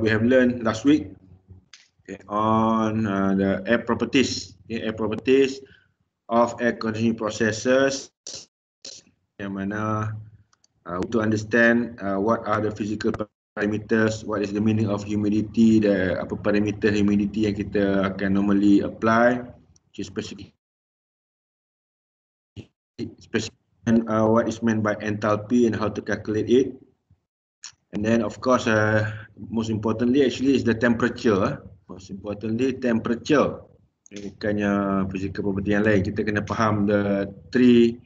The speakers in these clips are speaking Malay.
we have learned last week okay, on uh, the air properties, okay, air properties of air conditioning processes. Yang mana uh, to understand uh, what are the physical parameters, what is the meaning of humidity, the apa parameter humidity yang kita akan normally apply, which is specifically specific, uh, what is meant by enthalpy and how to calculate it. And then of course, uh, most importantly actually is the temperature. Most importantly, temperature. Bukannya physical property yang lain. Kita kena faham the three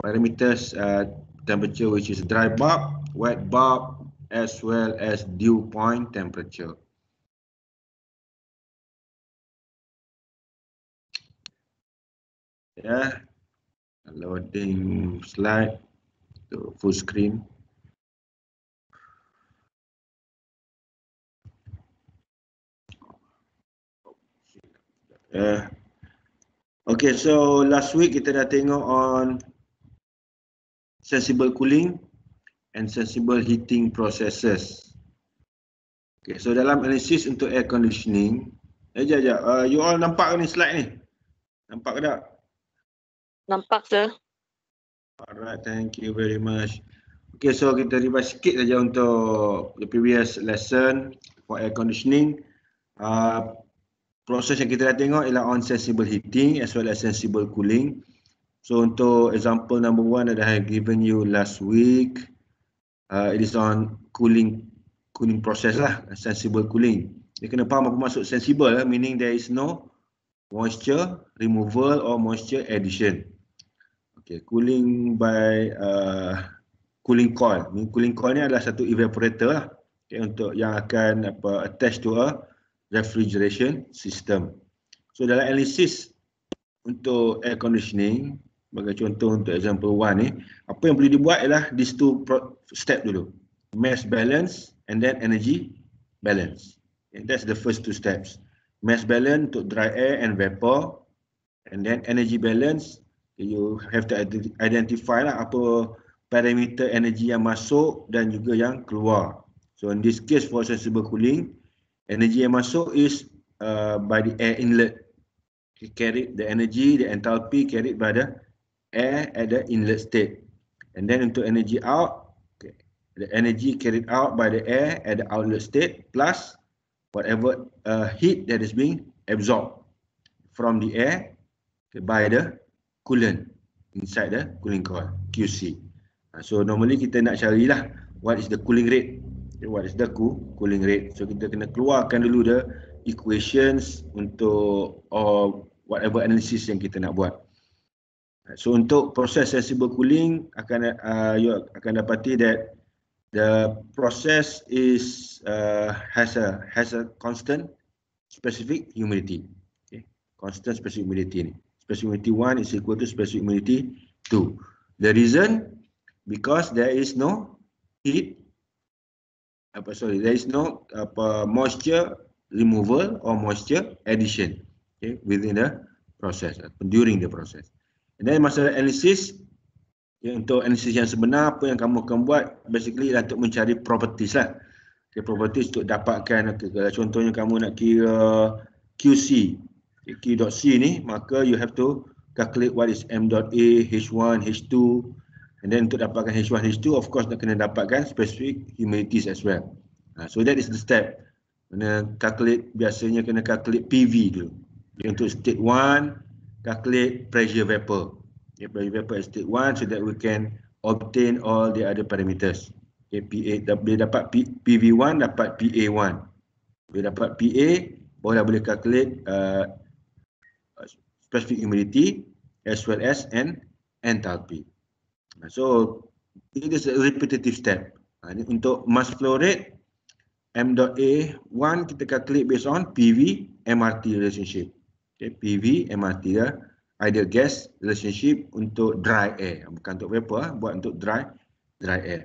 parameters uh, temperature which is dry bulb, wet bulb, as well as dew point temperature. Yeah, loading slide to full screen. Yeah. Okay, so last week kita dah tengok on sensible cooling and sensible heating processes. Okay, so dalam analisis untuk air conditioning, aja eh, aja. uh, you all nampak ni slide ni? Nampak ke tak? Nampak sir. Alright, thank you very much. Okay, so kita revise sikit saja untuk the previous lesson for air conditioning. Uh, proses yang kita dah tengok ialah on sensible heating as well as sensible cooling. So untuk example number one that I have given you last week, uh, it is on cooling cooling process lah, sensible cooling. Dia kena faham apa maksud sensible lah, meaning there is no moisture removal or moisture addition. Okay, cooling by uh, cooling coil. Cooling coil ni adalah satu evaporator lah. Okay, untuk yang akan apa attach to a refrigeration system. So dalam analisis untuk air conditioning, sebagai contoh untuk example one ni, apa yang boleh dibuat ialah these two step dulu. Mass balance and then energy balance. And that's the first two steps. Mass balance untuk dry air and vapor and then energy balance you have to identify lah apa parameter energy yang masuk dan juga yang keluar. So in this case for sensible cooling, energy yang masuk is uh, by the air inlet. It carried the energy, the enthalpy carried by the air at the inlet state. And then untuk energy out, okay, the energy carried out by the air at the outlet state plus whatever uh, heat that is being absorbed from the air okay, by the coolant inside the cooling coil QC. Uh, so normally kita nak carilah what is the cooling rate what is the cooling rate. So kita kena keluarkan dulu the equations untuk or uh, whatever analysis yang kita nak buat. So untuk proses sensible cooling akan uh, you akan dapati that the process is uh, has a has a constant specific humidity. Okay. Constant specific humidity ni. Specific humidity 1 is equal to specific humidity 2. The reason because there is no heat apa sorry there is no apa moisture removal or moisture addition okay within the process during the process and then masalah analysis okay, untuk analysis yang sebenar apa yang kamu akan buat basically untuk mencari properties lah okay, properties untuk dapatkan okay, contohnya kamu nak kira QC okay, Q.C ni maka you have to calculate what is M.A H1 H2 And then untuk dapatkan H1H2, of course nak kena dapatkan specific humidities as well. Uh, so that is the step. Kena calculate, biasanya kena calculate PV dulu. Okay, untuk state 1, calculate pressure vapor. Okay, ya, pressure vapor at state 1 so that we can obtain all the other parameters. Okay, ya, PA, bila dapat P, PV1, dapat PA1. Bila dapat PA, baru dah boleh calculate uh, specific humidity as well as n, enthalpy. So it is a repetitive step. Ini untuk mass flow rate m.a 1 kita calculate based on PV MRT relationship. Okay, PV MRT ya ideal gas relationship untuk dry air bukan untuk vapor buat untuk dry dry air.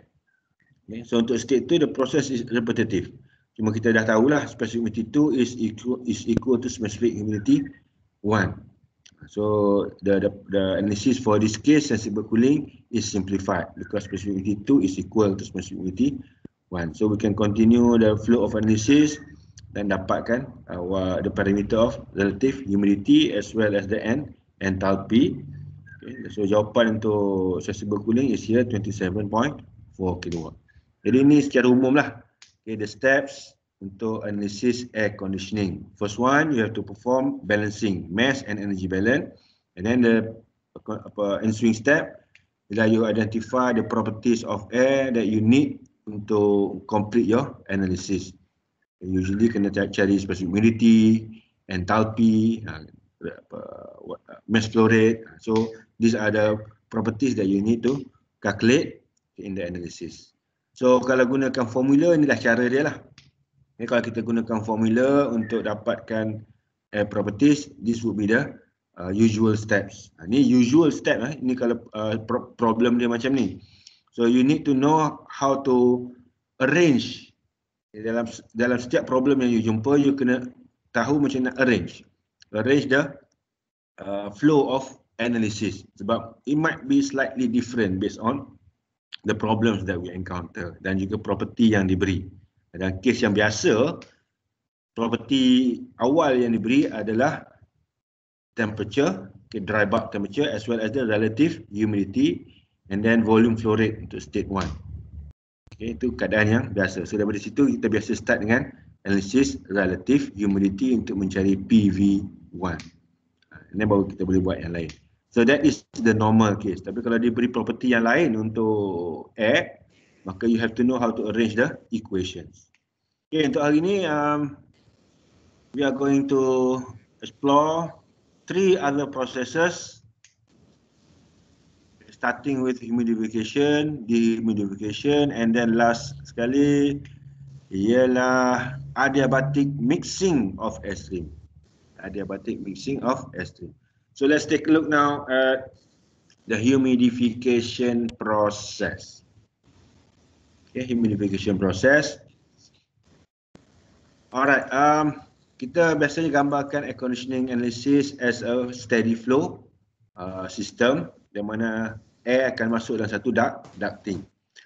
Okay, so untuk state tu the process is repetitive. Cuma kita dah tahulah specific humidity 2 is equal is equal to specific humidity 1. So the, the the analysis for this case sensible cooling is simplified because specificity 2 is equal to specificity 1. So we can continue the flow of analysis dan dapatkan uh, the parameter of relative humidity as well as the N enthalpy. Okay. So jawapan untuk sensible cooling is here 27.4 kilowatt. Jadi ini secara umum lah. Okay, the steps untuk analisis air conditioning. First one, you have to perform balancing, mass and energy balance. And then the apa, ensuing step, ialah you identify the properties of air that you need untuk complete your analysis. And usually kena cari specific humidity, enthalpy, ha, mass flow rate. So these are the properties that you need to calculate in the analysis. So kalau gunakan formula, inilah cara dia lah. Okay, kalau kita gunakan formula untuk dapatkan air eh, properties, this would be the uh, usual steps. Uh, ni usual step lah. Eh? Ini kalau uh, problem dia macam ni. So you need to know how to arrange okay, dalam dalam setiap problem yang you jumpa, you kena tahu macam nak arrange. Arrange the uh, flow of analysis. Sebab it might be slightly different based on the problems that we encounter dan juga property yang diberi dalam kes yang biasa property awal yang diberi adalah temperature okay, dry bulb temperature as well as the relative humidity and then volume flow rate untuk state 1 okay, itu keadaan yang biasa so daripada situ kita biasa start dengan analysis relative humidity untuk mencari PV1 ini ha, baru kita boleh buat yang lain so that is the normal case tapi kalau diberi property yang lain untuk air maka you have to know how to arrange the equations. Okay, untuk hari ini, um, we are going to explore three other processes, starting with humidification, dehumidification, and then last sekali, ialah adiabatic mixing of S-stream. Adiabatic mixing of S-stream. So let's take a look now at the humidification process okay, humidification process. Alright, um, kita biasanya gambarkan air conditioning analysis as a steady flow uh, system di mana air akan masuk dalam satu duct, ducting.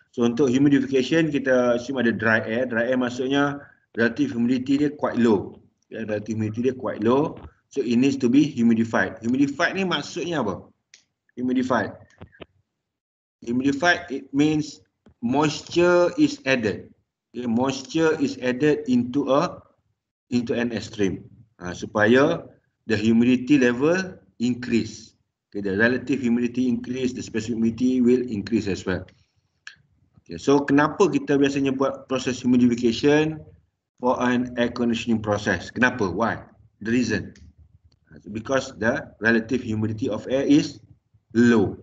So untuk humidification, kita assume ada dry air. Dry air maksudnya relative humidity dia quite low. Yeah, relative humidity dia quite low. So it needs to be humidified. Humidified ni maksudnya apa? Humidified. Humidified it means moisture is added okay, moisture is added into a into an extreme uh, supaya the humidity level increase okay, the relative humidity increase the specific humidity will increase as well okay, so kenapa kita biasanya buat proses humidification for an air conditioning process kenapa why the reason ha, because the relative humidity of air is low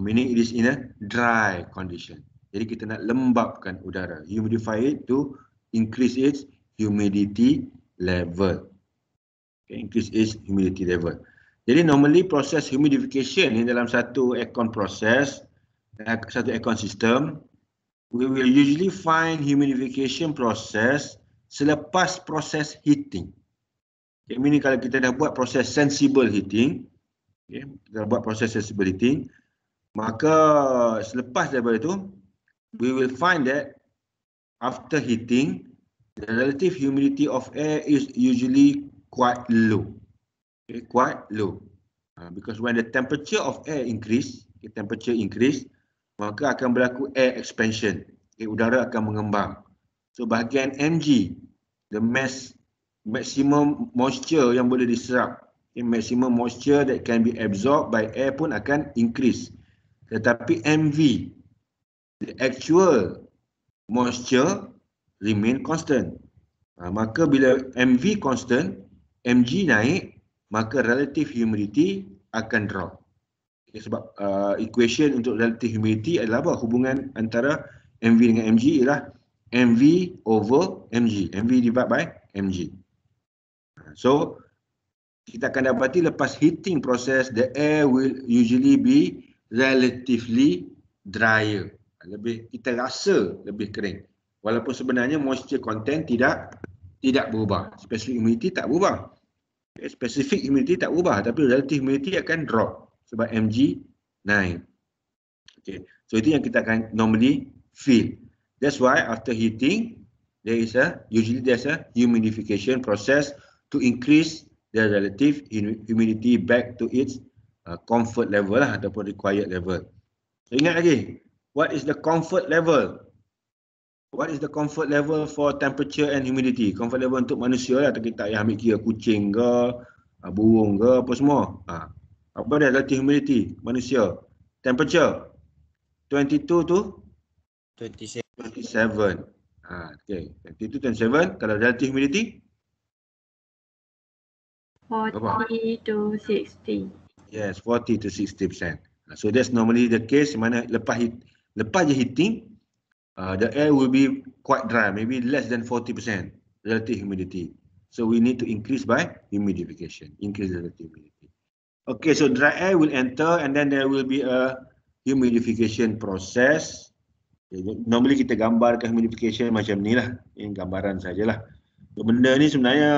meaning it is in a dry condition jadi kita nak lembapkan udara. Humidify it to increase its humidity level. Okay, increase its humidity level. Jadi normally proses humidification ni dalam satu aircon proses, eh, satu aircon system, we will usually find humidification proses selepas proses heating. Okay, meaning kalau kita dah buat proses sensible heating, okay, kita dah buat proses sensible heating, maka selepas daripada itu, we will find that after heating, the relative humidity of air is usually quite low. Okay, quite low. Uh, because when the temperature of air increase, okay, temperature increase, maka akan berlaku air expansion. Okay, udara akan mengembang. So bahagian mg, the mass maximum moisture yang boleh diserap, okay, maximum moisture that can be absorbed by air pun akan increase. Tetapi mv, the actual moisture remain constant. Ha, maka bila MV constant, MG naik, maka relative humidity akan drop. Okay, sebab uh, equation untuk relative humidity adalah apa? Hubungan antara MV dengan MG ialah MV over MG. MV divided by MG. Ha, so, kita akan dapati lepas heating process, the air will usually be relatively drier lebih kita rasa lebih kering walaupun sebenarnya moisture content tidak tidak berubah specific humidity tak berubah okay, specific humidity tak berubah tapi relative humidity akan drop sebab mg naik okey so itu yang kita akan normally feel that's why after heating there is a usually there's a humidification process to increase the relative humidity back to its uh, comfort level lah, ataupun required level so, ingat lagi what is the comfort level? What is the comfort level for temperature and humidity? Comfort level untuk manusia lah, tak kita ambil kira kucing ke, ah, burung ke, apa semua. Ha. Apa dia relative humidity manusia? Temperature, 22 tu? 27. 27. Ha, okay, 22, 27. Kalau relative humidity? 40 to 60. Yes, 40 to 60%. So that's normally the case mana lepas lepas je heating, uh, the air will be quite dry, maybe less than 40% relative humidity. So we need to increase by humidification, increase the relative humidity. Okay, so dry air will enter and then there will be a humidification process. Normally kita gambarkan humidification macam ni lah, ini gambaran sajalah. So, benda ni sebenarnya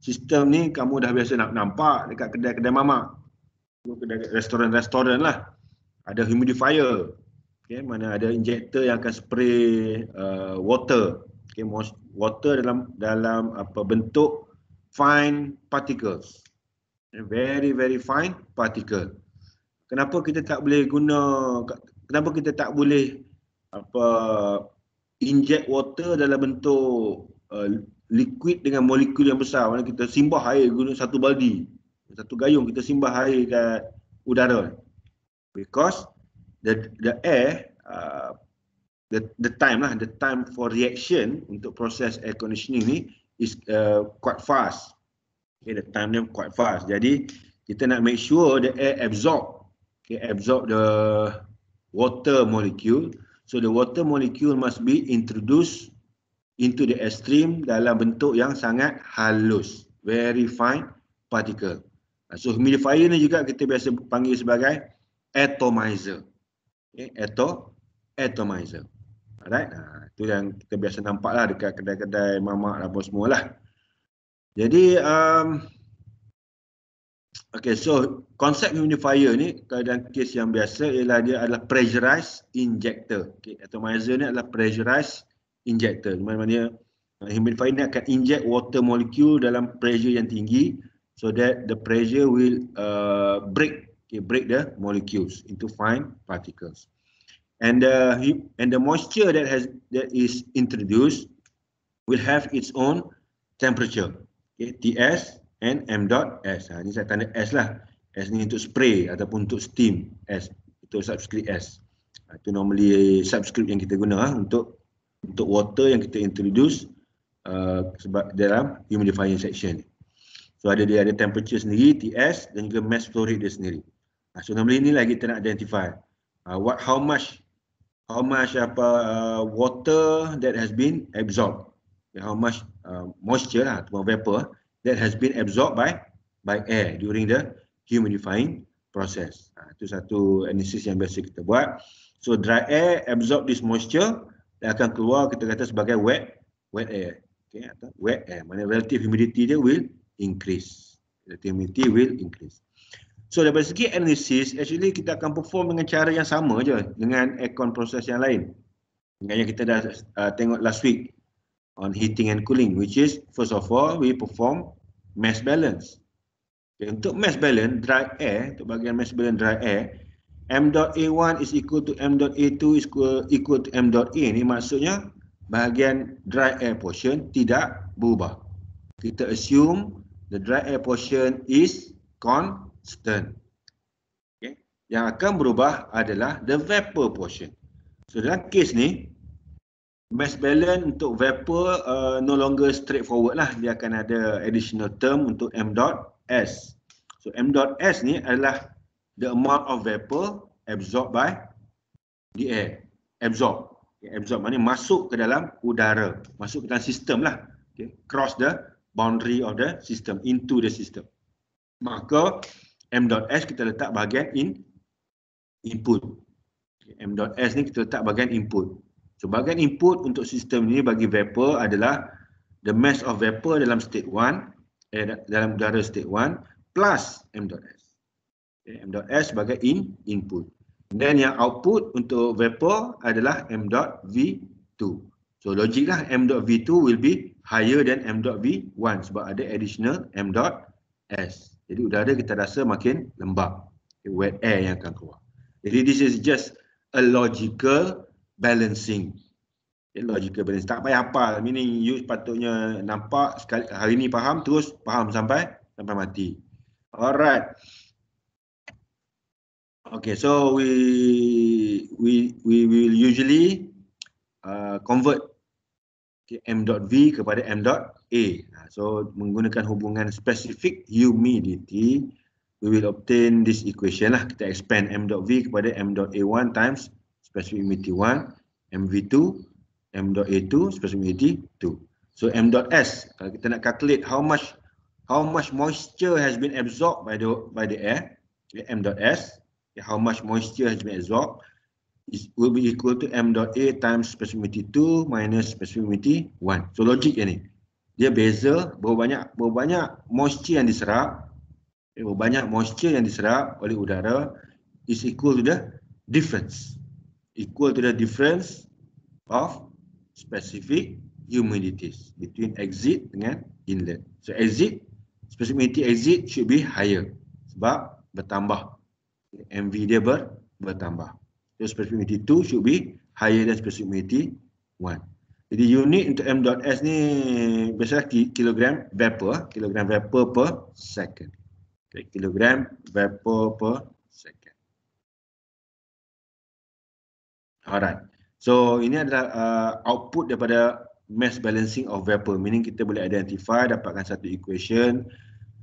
sistem ni kamu dah biasa nak nampak dekat kedai-kedai mamak. Kedai-kedai restoran-restoran lah. Ada humidifier, okay, mana ada injektor yang akan spray uh, water okay, water dalam dalam apa bentuk fine particles very very fine particle kenapa kita tak boleh guna kenapa kita tak boleh apa inject water dalam bentuk uh, liquid dengan molekul yang besar mana kita simbah air guna satu baldi satu gayung kita simbah air kat udara because the the air uh, the the time lah the time for reaction untuk proses air conditioning ni is uh, quite fast okay the time dia quite fast jadi kita nak make sure the air absorb okay absorb the water molecule so the water molecule must be introduced into the air stream dalam bentuk yang sangat halus very fine particle so humidifier ni juga kita biasa panggil sebagai atomizer okay, atau atomizer. Alright, ha, itu yang kita biasa nampaklah dekat kedai-kedai mamak dan lah, apa lah. Jadi, um, okay, so konsep humidifier ni dalam kes yang biasa ialah dia adalah pressurized injector. Okay, atomizer ni adalah pressurized injector. Maksudnya, uh, humidifier ni akan inject water molecule dalam pressure yang tinggi so that the pressure will uh, break okay, break the molecules into fine particles. And the uh, and the moisture that has that is introduced will have its own temperature, okay, TS and M dot S. Ha, ini saya tanda S lah. S ni untuk spray ataupun untuk steam. S untuk subscript S. Ha, itu normally subscript yang kita guna ha, untuk untuk water yang kita introduce uh, sebab dalam humidifying section. So ada dia ada temperature sendiri TS dan juga mass flow rate dia sendiri. Ha, so normally inilah kita nak identify. Ha, what how much how much apa uh, water that has been absorbed. How much uh, moisture lah atau vapor that has been absorbed by by air during the humidifying process. Ha, itu satu analysis yang biasa kita buat. So dry air absorb this moisture dan akan keluar kita kata sebagai wet wet air. Okay, atau wet air. Mana relative humidity dia will increase. Relative humidity will increase. So daripada segi analisis, actually kita akan perform dengan cara yang sama je dengan aircon proses yang lain. Dengan yang kita dah uh, tengok last week on heating and cooling, which is first of all, we perform mass balance. Okay, untuk mass balance, dry air, untuk bahagian mass balance dry air, m dot M.A1 is equal to m dot M.A2 is equal to M.A. Ini maksudnya bahagian dry air portion tidak berubah. Kita assume the dry air portion is constant stern. Okay. Yang akan berubah adalah the vapor portion. So dalam kes ni, mass balance untuk vapor uh, no longer straightforward lah. Dia akan ada additional term untuk m dot s. So m dot s ni adalah the amount of vapor absorbed by the air. Absorb. Absorb maknanya masuk ke dalam udara. Masuk ke dalam sistem lah. Okay. Cross the boundary of the system. Into the system. Maka M dot S kita letak bahagian in, input. M dot S ni kita letak bahagian input. So bahagian input untuk sistem ni bagi vapor adalah the mass of vapor dalam state 1 eh, dalam udara state 1 plus M dot M.S. Okay, S sebagai in, input. Then yang output untuk vapor adalah M dot V 2 So logik lah V 2 will be higher than M dot V 1 sebab ada additional M dot S. Jadi udara kita rasa makin lembab. Wet air yang akan keluar. Jadi this is just a logical balancing. Okay, logical balancing. Tak payah apa. Meaning you patutnya nampak sekali, hari ni faham terus faham sampai sampai mati. Alright. Okay, so we we we will usually uh, convert okay, m dot v kepada m dot a so menggunakan hubungan spesifik humidity we will obtain this equation lah kita expand m dot v kepada m dot a1 times specific humidity 1 mv2 m dot a2 specific humidity 2 so m dot s kalau kita nak calculate how much how much moisture has been absorbed by the by the air okay, m dot s okay, how much moisture has been absorbed is will be equal to m dot a times specific humidity 2 minus specific humidity 1 so logic ini dia beza berapa banyak berapa banyak moisture yang diserap eh, berapa banyak moisture yang diserap oleh udara is equal to the difference equal to the difference of specific humidities between exit dengan inlet so exit specific humidity exit should be higher sebab bertambah mv dia ber, bertambah so specific humidity 2 should be higher than specific humidity 1 jadi unit untuk M.S ni biasanya kilogram vapor, kilogram vapor per second. Okay, kilogram vapor per second. Alright. So ini adalah uh, output daripada mass balancing of vapor. Meaning kita boleh identify, dapatkan satu equation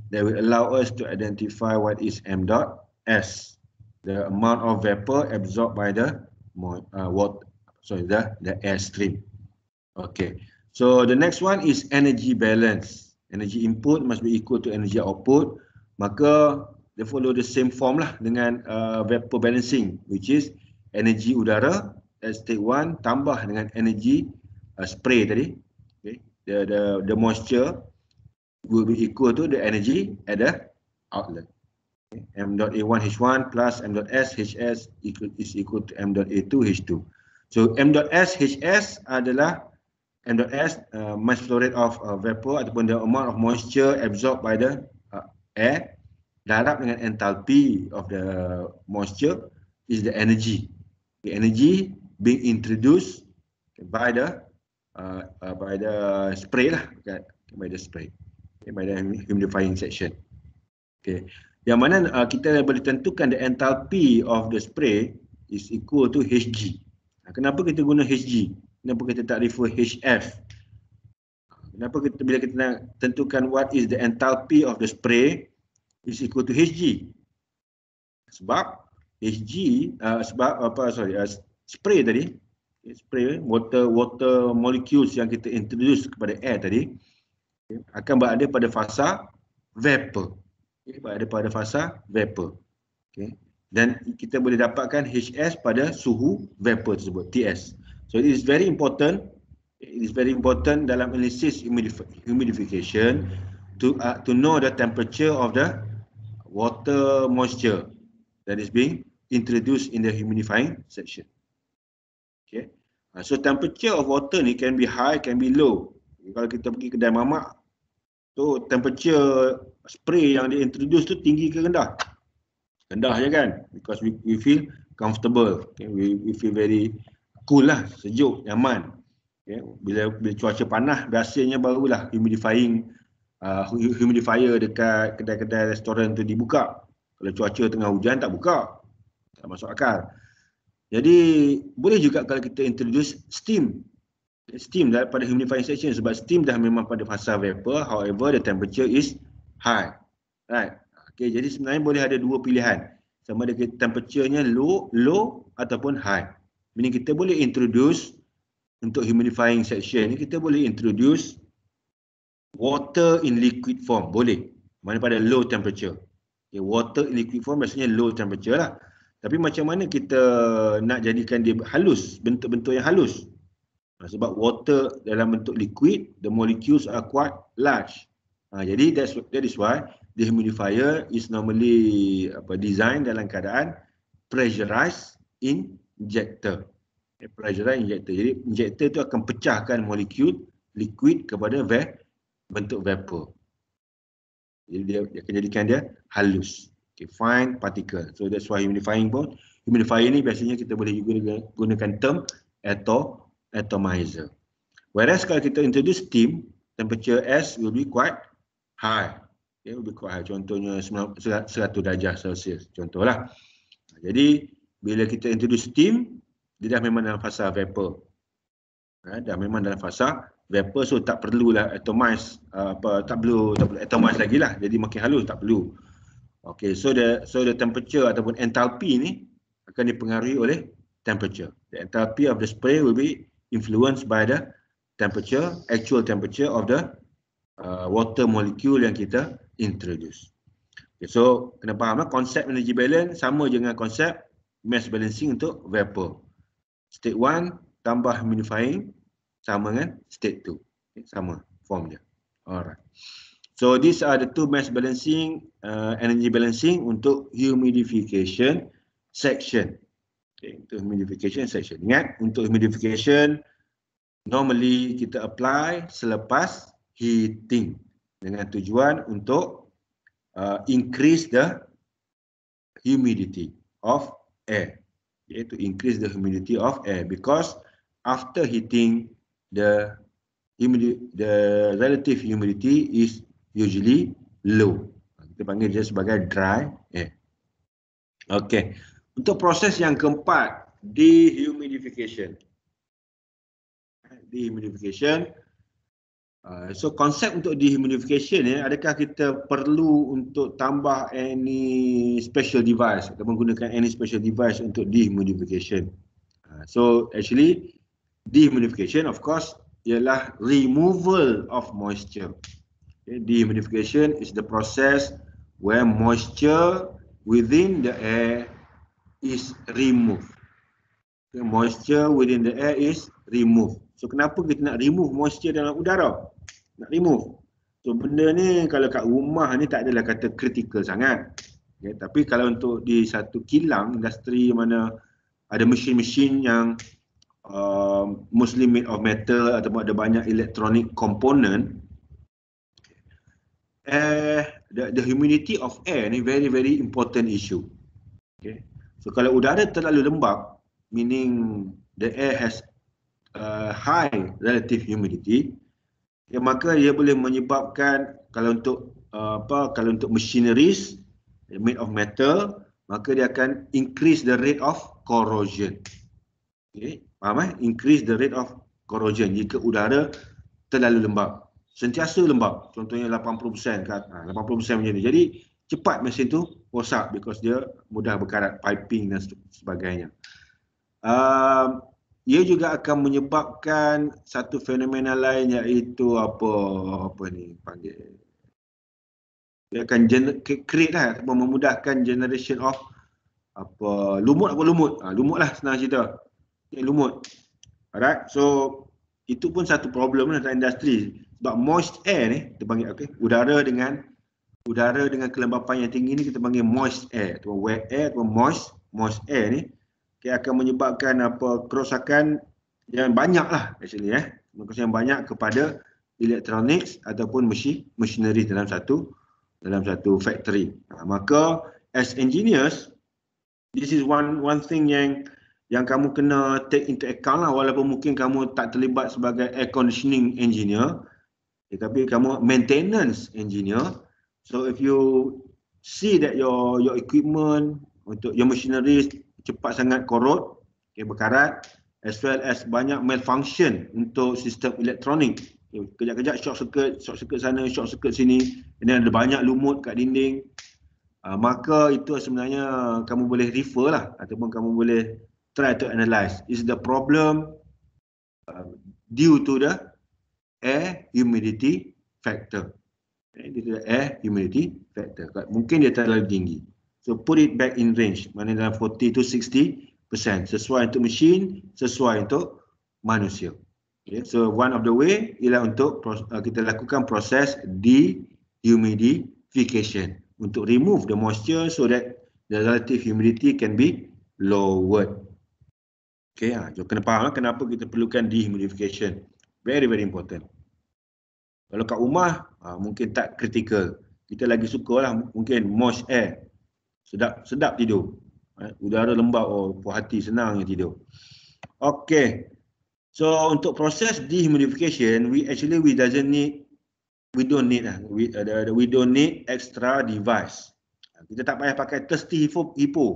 that will allow us to identify what is m dot s, The amount of vapor absorbed by the uh, water, sorry, the, the air stream. Okay. So the next one is energy balance. Energy input must be equal to energy output. Maka they follow the same form lah dengan uh, vapor balancing which is energy udara at state 1 tambah dengan energy uh, spray tadi. Okay. The, the, the moisture will be equal to the energy at the outlet. M.A1H1 plus M dot S M.S.HS is equal to M dot M.A2H2. So M dot S Hs adalah and the S uh, mass flow rate of uh, vapor ataupun the amount of moisture absorbed by the uh, air darab dengan enthalpy of the moisture is the energy the energy being introduced by the uh, uh, by the spray lah okay. by the spray okay. by the humidifying section okay yang mana uh, kita boleh tentukan the enthalpy of the spray is equal to hg kenapa kita guna hg kenapa kita tak refer HF kenapa kita bila kita nak tentukan what is the enthalpy of the spray is equal to HG sebab HG uh, sebab apa sorry uh, spray tadi spray water water molecules yang kita introduce kepada air tadi okay, akan berada pada fasa vapor okay, berada pada fasa vapor okay. dan kita boleh dapatkan HS pada suhu vapor tersebut TS So it is very important it is very important dalam analysis humidification to uh, to know the temperature of the water moisture that is being introduced in the humidifying section. Okay. Uh, so temperature of water ni can be high, can be low. Kalau kita pergi kedai mamak, tu temperature spray yang di introduce tu tinggi ke rendah? Rendah je kan? Because we, we feel comfortable. Okay. We, we feel very cool lah, sejuk, nyaman. Okay. Ya, bila, bila cuaca panas, biasanya barulah humidifying, uh, humidifier dekat kedai-kedai restoran tu dibuka. Kalau cuaca tengah hujan, tak buka. Tak masuk akal. Jadi, boleh juga kalau kita introduce steam. Steam daripada humidifying station sebab steam dah memang pada fasa vapor, however the temperature is high. Right. Okay, jadi sebenarnya boleh ada dua pilihan. Sama ada temperature-nya low, low ataupun high. Meaning kita boleh introduce untuk humidifying section ni kita boleh introduce water in liquid form boleh mana pada low temperature. Okay, water in liquid form maksudnya low temperature lah. Tapi macam mana kita nak jadikan dia halus, bentuk-bentuk yang halus. Ha, sebab water dalam bentuk liquid, the molecules are quite large. Ha, jadi that's, that is why the humidifier is normally apa design dalam keadaan pressurized in injector. Pelajaran injector. Jadi injector itu akan pecahkan molekul liquid kepada va bentuk vapor. Jadi dia, dia akan jadikan dia halus. Okay, fine particle. So that's why humidifying pun. Humidifier ni biasanya kita boleh juga gunakan term atau atomizer. Whereas kalau kita introduce steam, temperature S will be quite high. Okay, will be quite high. Contohnya 100 darjah Celsius. Contohlah. Jadi bila kita introduce steam, dia dah memang dalam fasa vapor. Ha, dah memang dalam fasa vapor so tak perlulah atomize uh, apa tak perlu tak perlu atomize lagilah. Jadi makin halus tak perlu. Okay, so the so the temperature ataupun enthalpy ni akan dipengaruhi oleh temperature. The enthalpy of the spray will be influenced by the temperature, actual temperature of the uh, water molecule yang kita introduce. Okay, so kena fahamlah konsep energy balance sama dengan konsep mass balancing untuk vapor. State 1 tambah humidifying sama dengan state 2. Okay, sama form dia. Alright. So these are the two mass balancing, uh, energy balancing untuk humidification section. Okay, untuk humidification section. Ingat untuk humidification normally kita apply selepas heating dengan tujuan untuk uh, increase the humidity of air okay, to increase the humidity of air because after heating the humidity the relative humidity is usually low kita panggil dia sebagai dry air Okay, untuk proses yang keempat dehumidification dehumidification Uh, so konsep untuk dehumidification ya, adakah kita perlu untuk tambah any special device atau menggunakan any special device untuk dehumidification? Uh, so actually dehumidification of course ialah removal of moisture. Okay, dehumidification is the process where moisture within the air is removed. Okay, moisture within the air is removed. So kenapa kita nak remove moisture dalam udara? nak remove. So benda ni kalau kat rumah ni tak adalah kata critical sangat. Okay, ya, tapi kalau untuk di satu kilang industri mana ada mesin-mesin yang uh, um, Muslim made of metal ataupun ada banyak elektronik komponen eh the, the humidity of air ni very very important issue. Okay. So kalau udara terlalu lembab meaning the air has uh, high relative humidity ya, maka ia boleh menyebabkan kalau untuk uh, apa kalau untuk machineries eh, made of metal maka dia akan increase the rate of corrosion. Okey, faham eh? Increase the rate of corrosion jika udara terlalu lembap. Sentiasa lembap. Contohnya 80% kan. 80% macam ni. Jadi cepat mesin tu rosak because dia mudah berkarat piping dan sebagainya. Uh, ia juga akan menyebabkan satu fenomena lain iaitu apa apa ni panggil Ia akan gener- create lah ataupun memudahkan generation of apa lumut apa lumut ha, lumut lah senang cerita okay, lumut alright so itu pun satu problem lah dalam industri sebab moist air ni kita panggil okay, udara dengan udara dengan kelembapan yang tinggi ni kita panggil moist air atau wet air atau moist moist air ni dia akan menyebabkan apa kerosakan yang banyaklah actually eh kerosakan yang banyak kepada electronics ataupun mesin machinery dalam satu dalam satu factory ha, maka as engineers this is one one thing yang yang kamu kena take into account lah walaupun mungkin kamu tak terlibat sebagai air conditioning engineer tetapi eh, kamu maintenance engineer so if you see that your your equipment untuk your machinery cepat sangat korot, okay, berkarat as well as banyak malfunction untuk sistem elektronik. Okay, kejap-kejap short circuit, short circuit sana, short circuit sini. Ini ada banyak lumut kat dinding. Uh, maka itu sebenarnya kamu boleh refer lah ataupun kamu boleh try to analyse Is the problem uh, due to the air humidity factor. Okay, dia air humidity factor. Mungkin dia terlalu tinggi. So put it back in range. Mana dalam 40 to 60% sesuai untuk mesin, sesuai untuk manusia. Okay. So one of the way ialah untuk uh, kita lakukan proses dehumidification untuk remove the moisture so that the relative humidity can be lowered. Okay, ha. so kena faham lah kenapa kita perlukan dehumidification. Very very important. Kalau kat rumah, ha, mungkin tak kritikal. Kita lagi suka lah mungkin moist air sedap sedap tidur. Eh, udara lembab, oh, puas hati, senang tidur. Okay. So untuk proses dehumidification, we actually we doesn't need, we don't need lah. We, uh, we don't need extra device. Kita tak payah pakai thirsty hippo.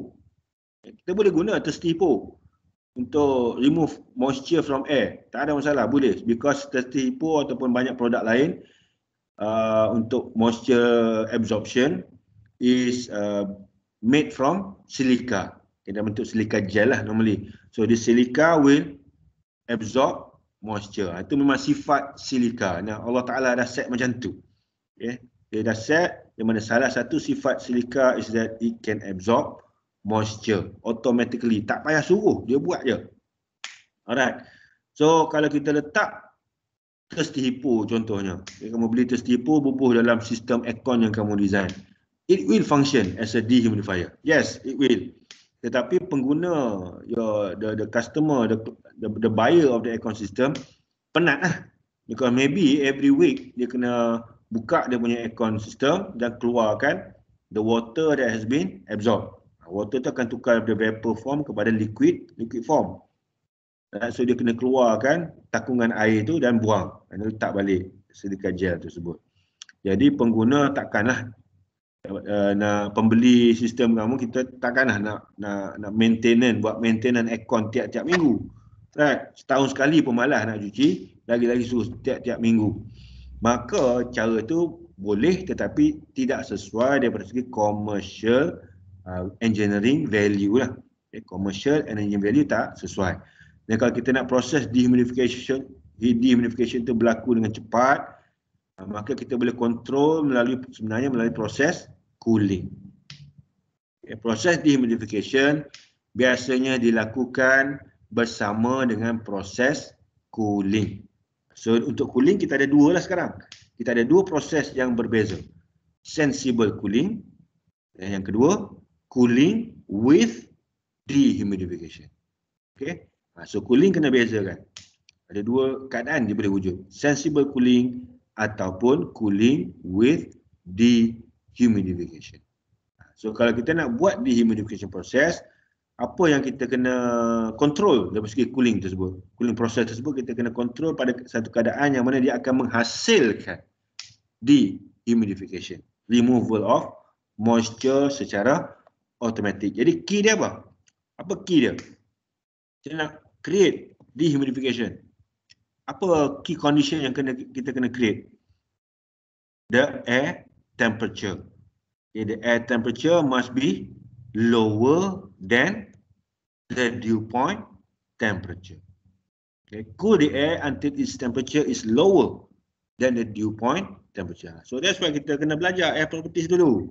Kita boleh guna thirsty hippo untuk remove moisture from air. Tak ada masalah, boleh. Because thirsty hippo ataupun banyak produk lain uh, untuk moisture absorption is uh, made from silica. Okay, dalam bentuk silica gel lah normally. So the silica will absorb moisture. Ha, itu memang sifat silica. Nah, Allah Ta'ala dah set macam tu. Okay. Dia dah set yang mana salah satu sifat silica is that it can absorb moisture automatically. Tak payah suruh. Dia buat je. Alright. So kalau kita letak testi hipo contohnya. Okay, kamu beli testi hipo bubuh dalam sistem aircon yang kamu design it will function as a dehumidifier. Yes, it will. Tetapi pengguna, your the the customer, the the, the buyer of the aircon system penat lah. Because maybe every week dia kena buka dia punya aircon system dan keluarkan the water that has been absorbed. Water tu akan tukar daripada vapor form kepada liquid, liquid form. Eh, so dia kena keluarkan takungan air tu dan buang. Dan letak balik sedekat gel tersebut. Jadi pengguna takkanlah uh, nak pembeli sistem kamu kita takkanlah nak nak nak maintenance buat maintenance aircon tiap-tiap minggu. Right? Setahun sekali pun malas nak cuci, lagi-lagi suruh tiap-tiap minggu. Maka cara tu boleh tetapi tidak sesuai daripada segi commercial uh, engineering value lah. Okay, eh, commercial engineering value tak sesuai. Dan kalau kita nak proses dehumidification, dehumidification tu berlaku dengan cepat, uh, maka kita boleh kontrol melalui sebenarnya melalui proses cooling. Okay, proses dehumidification biasanya dilakukan bersama dengan proses cooling. So untuk cooling kita ada dua lah sekarang. Kita ada dua proses yang berbeza. Sensible cooling dan eh, yang kedua cooling with dehumidification. Okay. Ha, so cooling kena bezakan. Ada dua keadaan dia boleh wujud. Sensible cooling ataupun cooling with dehumidification humidification. Ha, so kalau kita nak buat dehumidification proses, apa yang kita kena kontrol dari segi cooling tersebut. Cooling proses tersebut kita kena kontrol pada satu keadaan yang mana dia akan menghasilkan dehumidification. Removal of moisture secara automatic. Jadi key dia apa? Apa key dia? Kita nak create dehumidification. Apa key condition yang kena kita kena create? The air temperature. Okay, the air temperature must be lower than the dew point temperature. Okay, cool the air until its temperature is lower than the dew point temperature. So that's why kita kena belajar air properties dulu.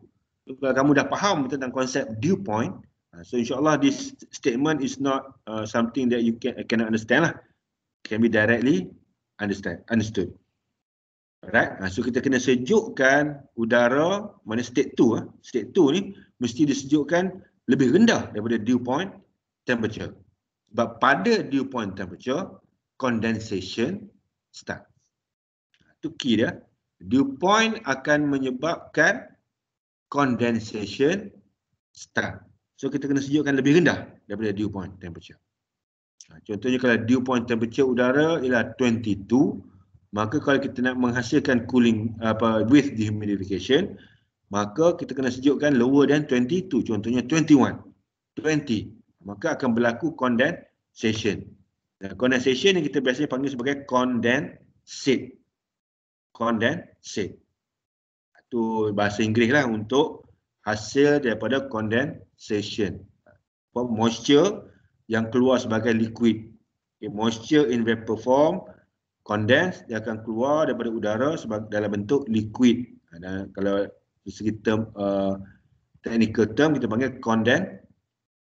Kalau kamu dah faham tentang konsep dew point, ha, so insyaAllah this statement is not uh, something that you can, cannot understand lah. Can be directly understand, understood. Right? Ah, so kita kena sejukkan udara mana state 2 ah. State 2 ni mesti disejukkan lebih rendah daripada dew point temperature. Sebab pada dew point temperature condensation start. Tu key dia. Dew point akan menyebabkan condensation start. So kita kena sejukkan lebih rendah daripada dew point temperature. Ah, contohnya kalau dew point temperature udara ialah 22 maka kalau kita nak menghasilkan cooling apa with dehumidification maka kita kena sejukkan lower than 22 contohnya 21 20 maka akan berlaku condensation dan condensation yang kita biasanya panggil sebagai condensate condensate itu bahasa Inggeris lah untuk hasil daripada condensation moisture yang keluar sebagai liquid okay, moisture in vapor form condense dia akan keluar daripada udara sebagai dalam bentuk liquid ha, dan kalau segi term uh, technical term kita panggil condense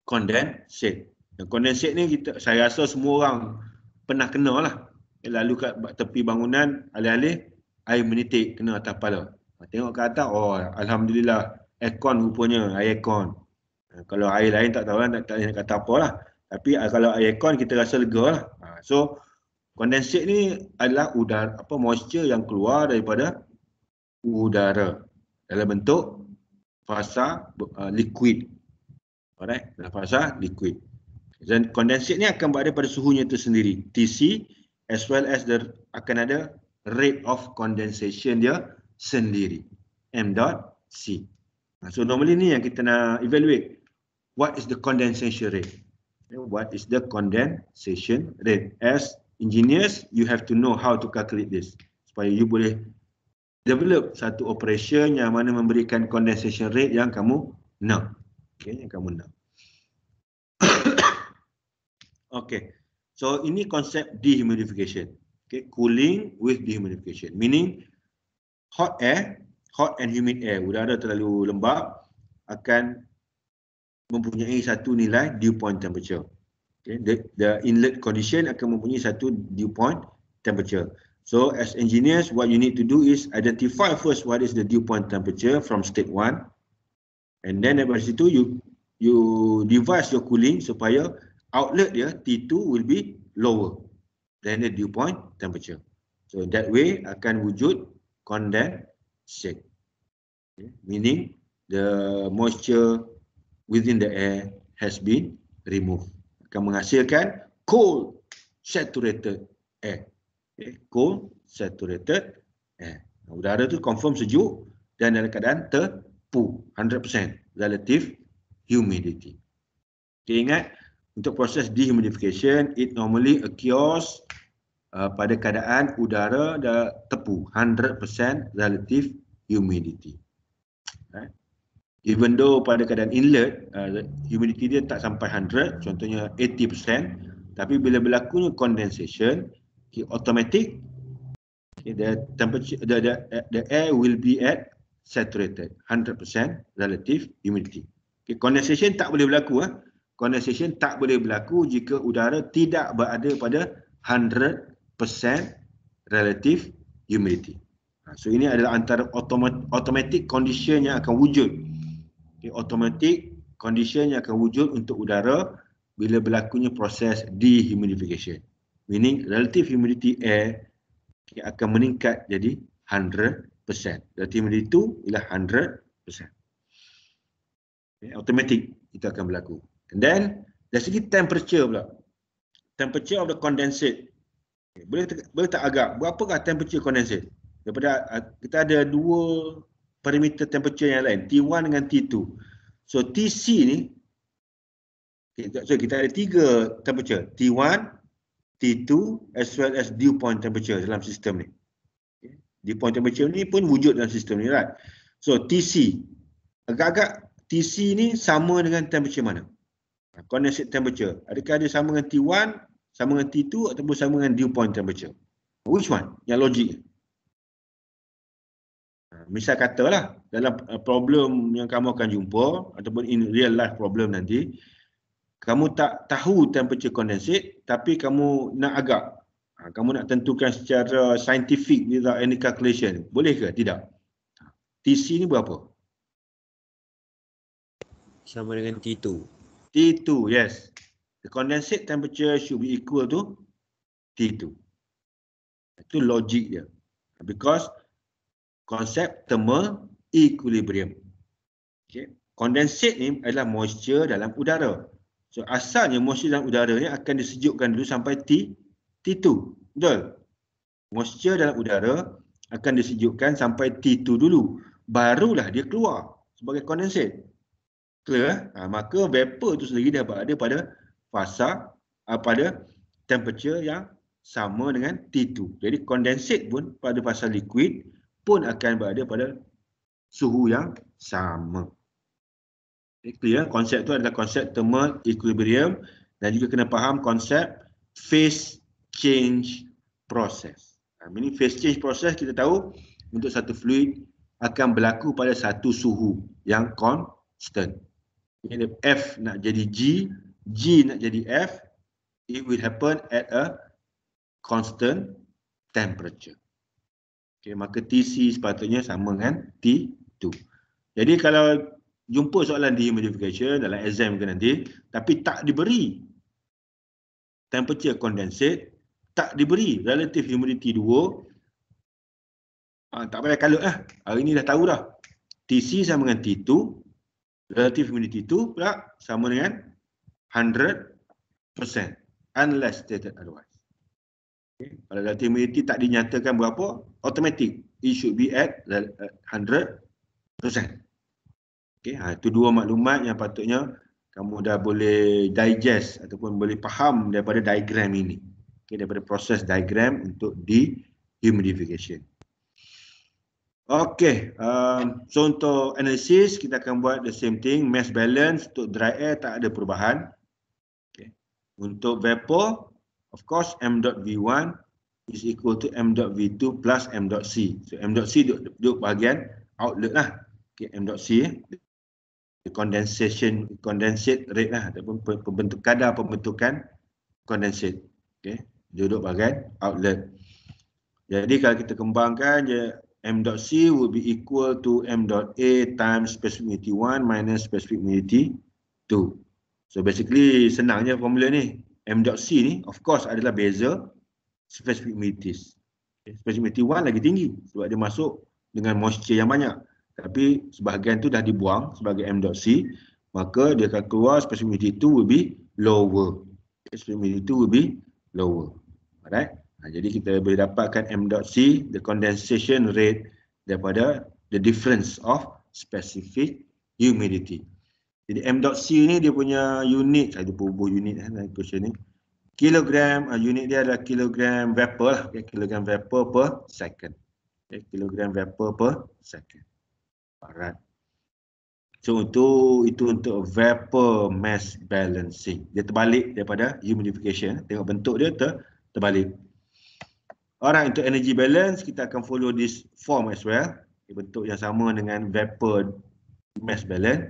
condensate dan condensate ni kita saya rasa semua orang pernah kena lah lalu kat tepi bangunan alih-alih air menitik kena atas kepala ha, tengok ke atas oh alhamdulillah aircon rupanya aircon ha, kalau air lain tak tahu lah, tak tak nak kata apa lah tapi kalau air aircon kita rasa lega lah so Condensate ni adalah udara apa moisture yang keluar daripada udara dalam bentuk fasa uh, liquid. Alright, dalam fasa liquid. Dan condensate ni akan berada pada suhunya itu sendiri, TC as well as the akan ada rate of condensation dia sendiri, M dot C. Ha, so normally ni yang kita nak evaluate what is the condensation rate? What is the condensation rate? S engineers, you have to know how to calculate this supaya you boleh develop satu operation yang mana memberikan condensation rate yang kamu nak. Okay, yang kamu nak. okay, so ini konsep dehumidification. Okay, cooling with dehumidification, meaning hot air, hot and humid air, udara terlalu lembap akan mempunyai satu nilai dew point temperature. Okay, the, the inlet condition akan mempunyai satu dew point temperature. So as engineers, what you need to do is identify first what is the dew point temperature from state one, And then dari situ, you you devise your cooling supaya outlet dia T2 will be lower than the dew point temperature. So that way akan wujud condensate. Okay, meaning the moisture within the air has been removed akan menghasilkan cold saturated air. Okay. Cold saturated air. Udara tu confirm sejuk dan dalam keadaan tepu. 100% relative humidity. Okay, ingat, untuk proses dehumidification, it normally occurs uh, pada keadaan udara tepu. 100% relative humidity. Right. Even though pada keadaan inlet, uh, humidity dia tak sampai 100, contohnya 80%, tapi bila berlaku condensation, okay, automatic, okay, the temperature, the, the, the air will be at saturated, 100% relative humidity. Okay, condensation tak boleh berlaku. Eh. Condensation tak boleh berlaku jika udara tidak berada pada 100% relative humidity. Ha, so ini adalah antara automatic condition yang akan wujud okay, automatic condition yang akan wujud untuk udara bila berlakunya proses dehumidification. Meaning relative humidity air okay, akan meningkat jadi 100%. Relative humidity itu ialah 100%. Okay, automatic itu akan berlaku. And then dari segi temperature pula. Temperature of the condensate. Okay, boleh, boleh tak agak? Berapakah temperature condensate? Daripada kita ada dua parameter temperature yang lain T1 dengan T2 so TC ni so kita ada tiga temperature T1 T2 as well as dew point temperature dalam sistem ni dew point temperature ni pun wujud dalam sistem ni right so TC agak-agak TC ni sama dengan temperature mana condensate temperature adakah dia sama dengan T1 sama dengan T2 ataupun sama dengan dew point temperature which one yang logik misal katalah dalam eh, problem yang kamu akan jumpa ataupun in real life problem nanti kamu tak tahu temperature condensate tapi kamu nak agak ha, kamu nak tentukan secara scientific without any calculation boleh ke tidak ha, TC ni berapa sama dengan T2 T2 yes the condensate temperature should be equal to T2 itu logik dia because konsep thermal equilibrium. Okay. Condensate ni adalah moisture dalam udara. So asalnya moisture dalam udara ni akan disejukkan dulu sampai T, T2. Betul? Moisture dalam udara akan disejukkan sampai T2 dulu. Barulah dia keluar sebagai condensate. Clear? Eh? Ha, maka vapor tu sendiri dah berada pada fasa, ah, pada temperature yang sama dengan T2. Jadi condensate pun pada fasa liquid, pun akan berada pada suhu yang sama. Okay, clear? Konsep tu adalah konsep thermal equilibrium dan juga kena faham konsep phase change process. Ha, Ini phase change process kita tahu untuk satu fluid akan berlaku pada satu suhu yang constant. F nak jadi G, G nak jadi F, it will happen at a constant temperature. Okay, maka TC sepatutnya sama dengan T2. Jadi kalau jumpa soalan di modification dalam exam ke nanti, tapi tak diberi temperature condensate, tak diberi relative humidity 2, ha, ah, tak payah kalut lah. Hari ni dah tahu dah. TC sama dengan T2, relative humidity 2 pula sama dengan 100% unless stated otherwise. Pada relativity tak dinyatakan berapa, automatic. It should be at 100%. Okay, ha, itu dua maklumat yang patutnya kamu dah boleh digest ataupun boleh faham daripada diagram ini. Okay, daripada proses diagram untuk dehumidification. Okay, um, so untuk analysis kita akan buat the same thing. Mass balance untuk dry air tak ada perubahan. Okay. Untuk vapor, of course m dot v1 is equal to m dot v2 plus m dot c so m dot c duduk, duduk bahagian outlet lah okay m dot c the condensation condensate rate lah ataupun pembentuk kadar pembentukan condensate okay duduk bahagian outlet jadi kalau kita kembangkan je m dot c will be equal to m dot a times specific humidity 1 minus specific humidity 2 so basically senangnya formula ni M. dot C ni of course adalah beza specific humidities. Specific humidity 1 lagi tinggi sebab dia masuk dengan moisture yang banyak. Tapi sebahagian tu dah dibuang sebagai M. dot C, maka dia akan keluar specific humidity 2 will be lower. Specific humidity 2 will be lower. Alright. Nah, ha, jadi kita boleh dapatkan C the condensation rate daripada the difference of specific humidity. Jadi M.C ni dia punya unit, ada ah, berubah unit eh, dalam equation ni. Kilogram, uh, unit dia adalah kilogram vapor lah. Okay, kilogram vapor per second. Okay, kilogram vapor per second. Alright. So untuk itu untuk vapor mass balancing. Dia terbalik daripada humidification. Tengok bentuk dia ter, terbalik. Orang untuk energy balance, kita akan follow this form as well. Okay, bentuk yang sama dengan vapor mass balance.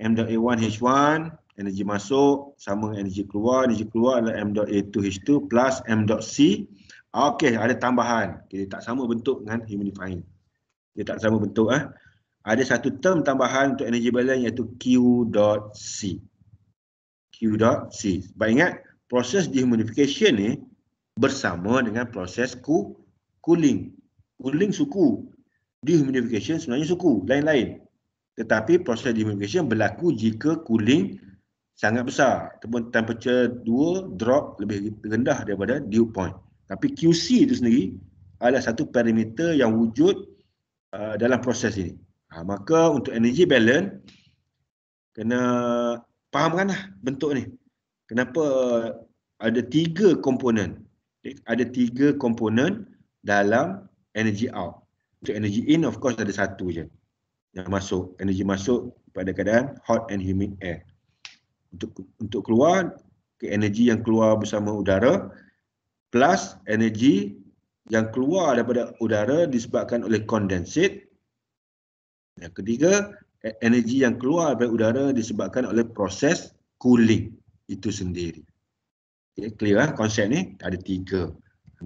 M dot M.A1H1 energi masuk sama energi keluar energi keluar adalah M dot M.A2H2 plus M dot C. okey ada tambahan dia tak sama bentuk dengan humidifying dia tak sama bentuk eh ada satu term tambahan untuk energy balance iaitu Q.C Q.C baik ingat proses dehumidification ni bersama dengan proses cooling cooling suku dehumidification sebenarnya suku lain-lain tetapi proses dehumidification berlaku jika cooling sangat besar ataupun temperature 2 drop lebih rendah daripada dew point tapi QC itu sendiri adalah satu parameter yang wujud uh, dalam proses ini ha, maka untuk energy balance kena fahamkanlah bentuk ni kenapa ada tiga komponen ada tiga komponen dalam energy out untuk energy in of course ada satu je yang masuk energi masuk pada keadaan hot and humid air untuk untuk keluar ke energi yang keluar bersama udara plus energi yang keluar daripada udara disebabkan oleh condensate yang ketiga e, energi yang keluar daripada udara disebabkan oleh proses cooling itu sendiri okay, clear lah eh, konsep ni ada tiga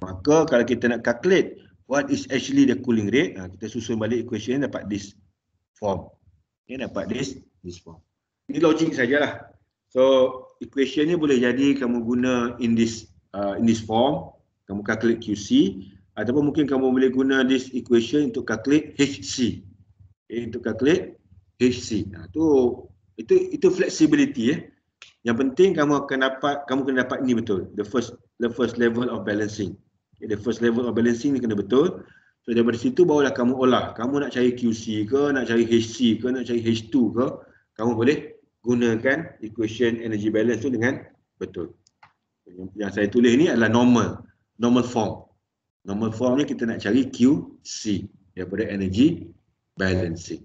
maka kalau kita nak calculate what is actually the cooling rate ha, kita susun balik equation dapat this form. Ini dapat this, this form. Ini logik sajalah. So equation ni boleh jadi kamu guna in this uh, in this form, kamu calculate QC ataupun mungkin kamu boleh guna this equation untuk calculate HC. Okay, eh, untuk calculate HC. Nah, tu itu itu flexibility ya. Eh. Yang penting kamu akan dapat kamu kena dapat ini betul. The first the first level of balancing. Okay, the first level of balancing ni kena betul. So daripada situ barulah kamu olah. Kamu nak cari QC ke, nak cari HC ke, nak cari H2 ke, kamu boleh gunakan equation energy balance tu dengan betul. Yang saya tulis ni adalah normal, normal form. Normal form ni kita nak cari QC daripada energy balancing.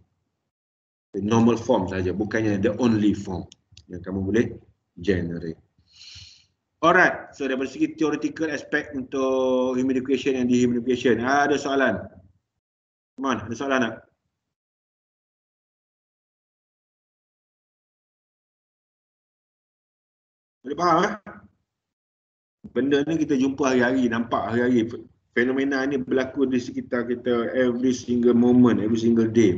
The normal form saja, bukannya the only form yang kamu boleh generate. Alright, so daripada segi theoretical aspect untuk human education and human education, ha, ah, ada soalan? mana ada soalan tak? Boleh faham eh? Benda ni kita jumpa hari-hari, nampak hari-hari. Fenomena ni berlaku di sekitar kita every single moment, every single day.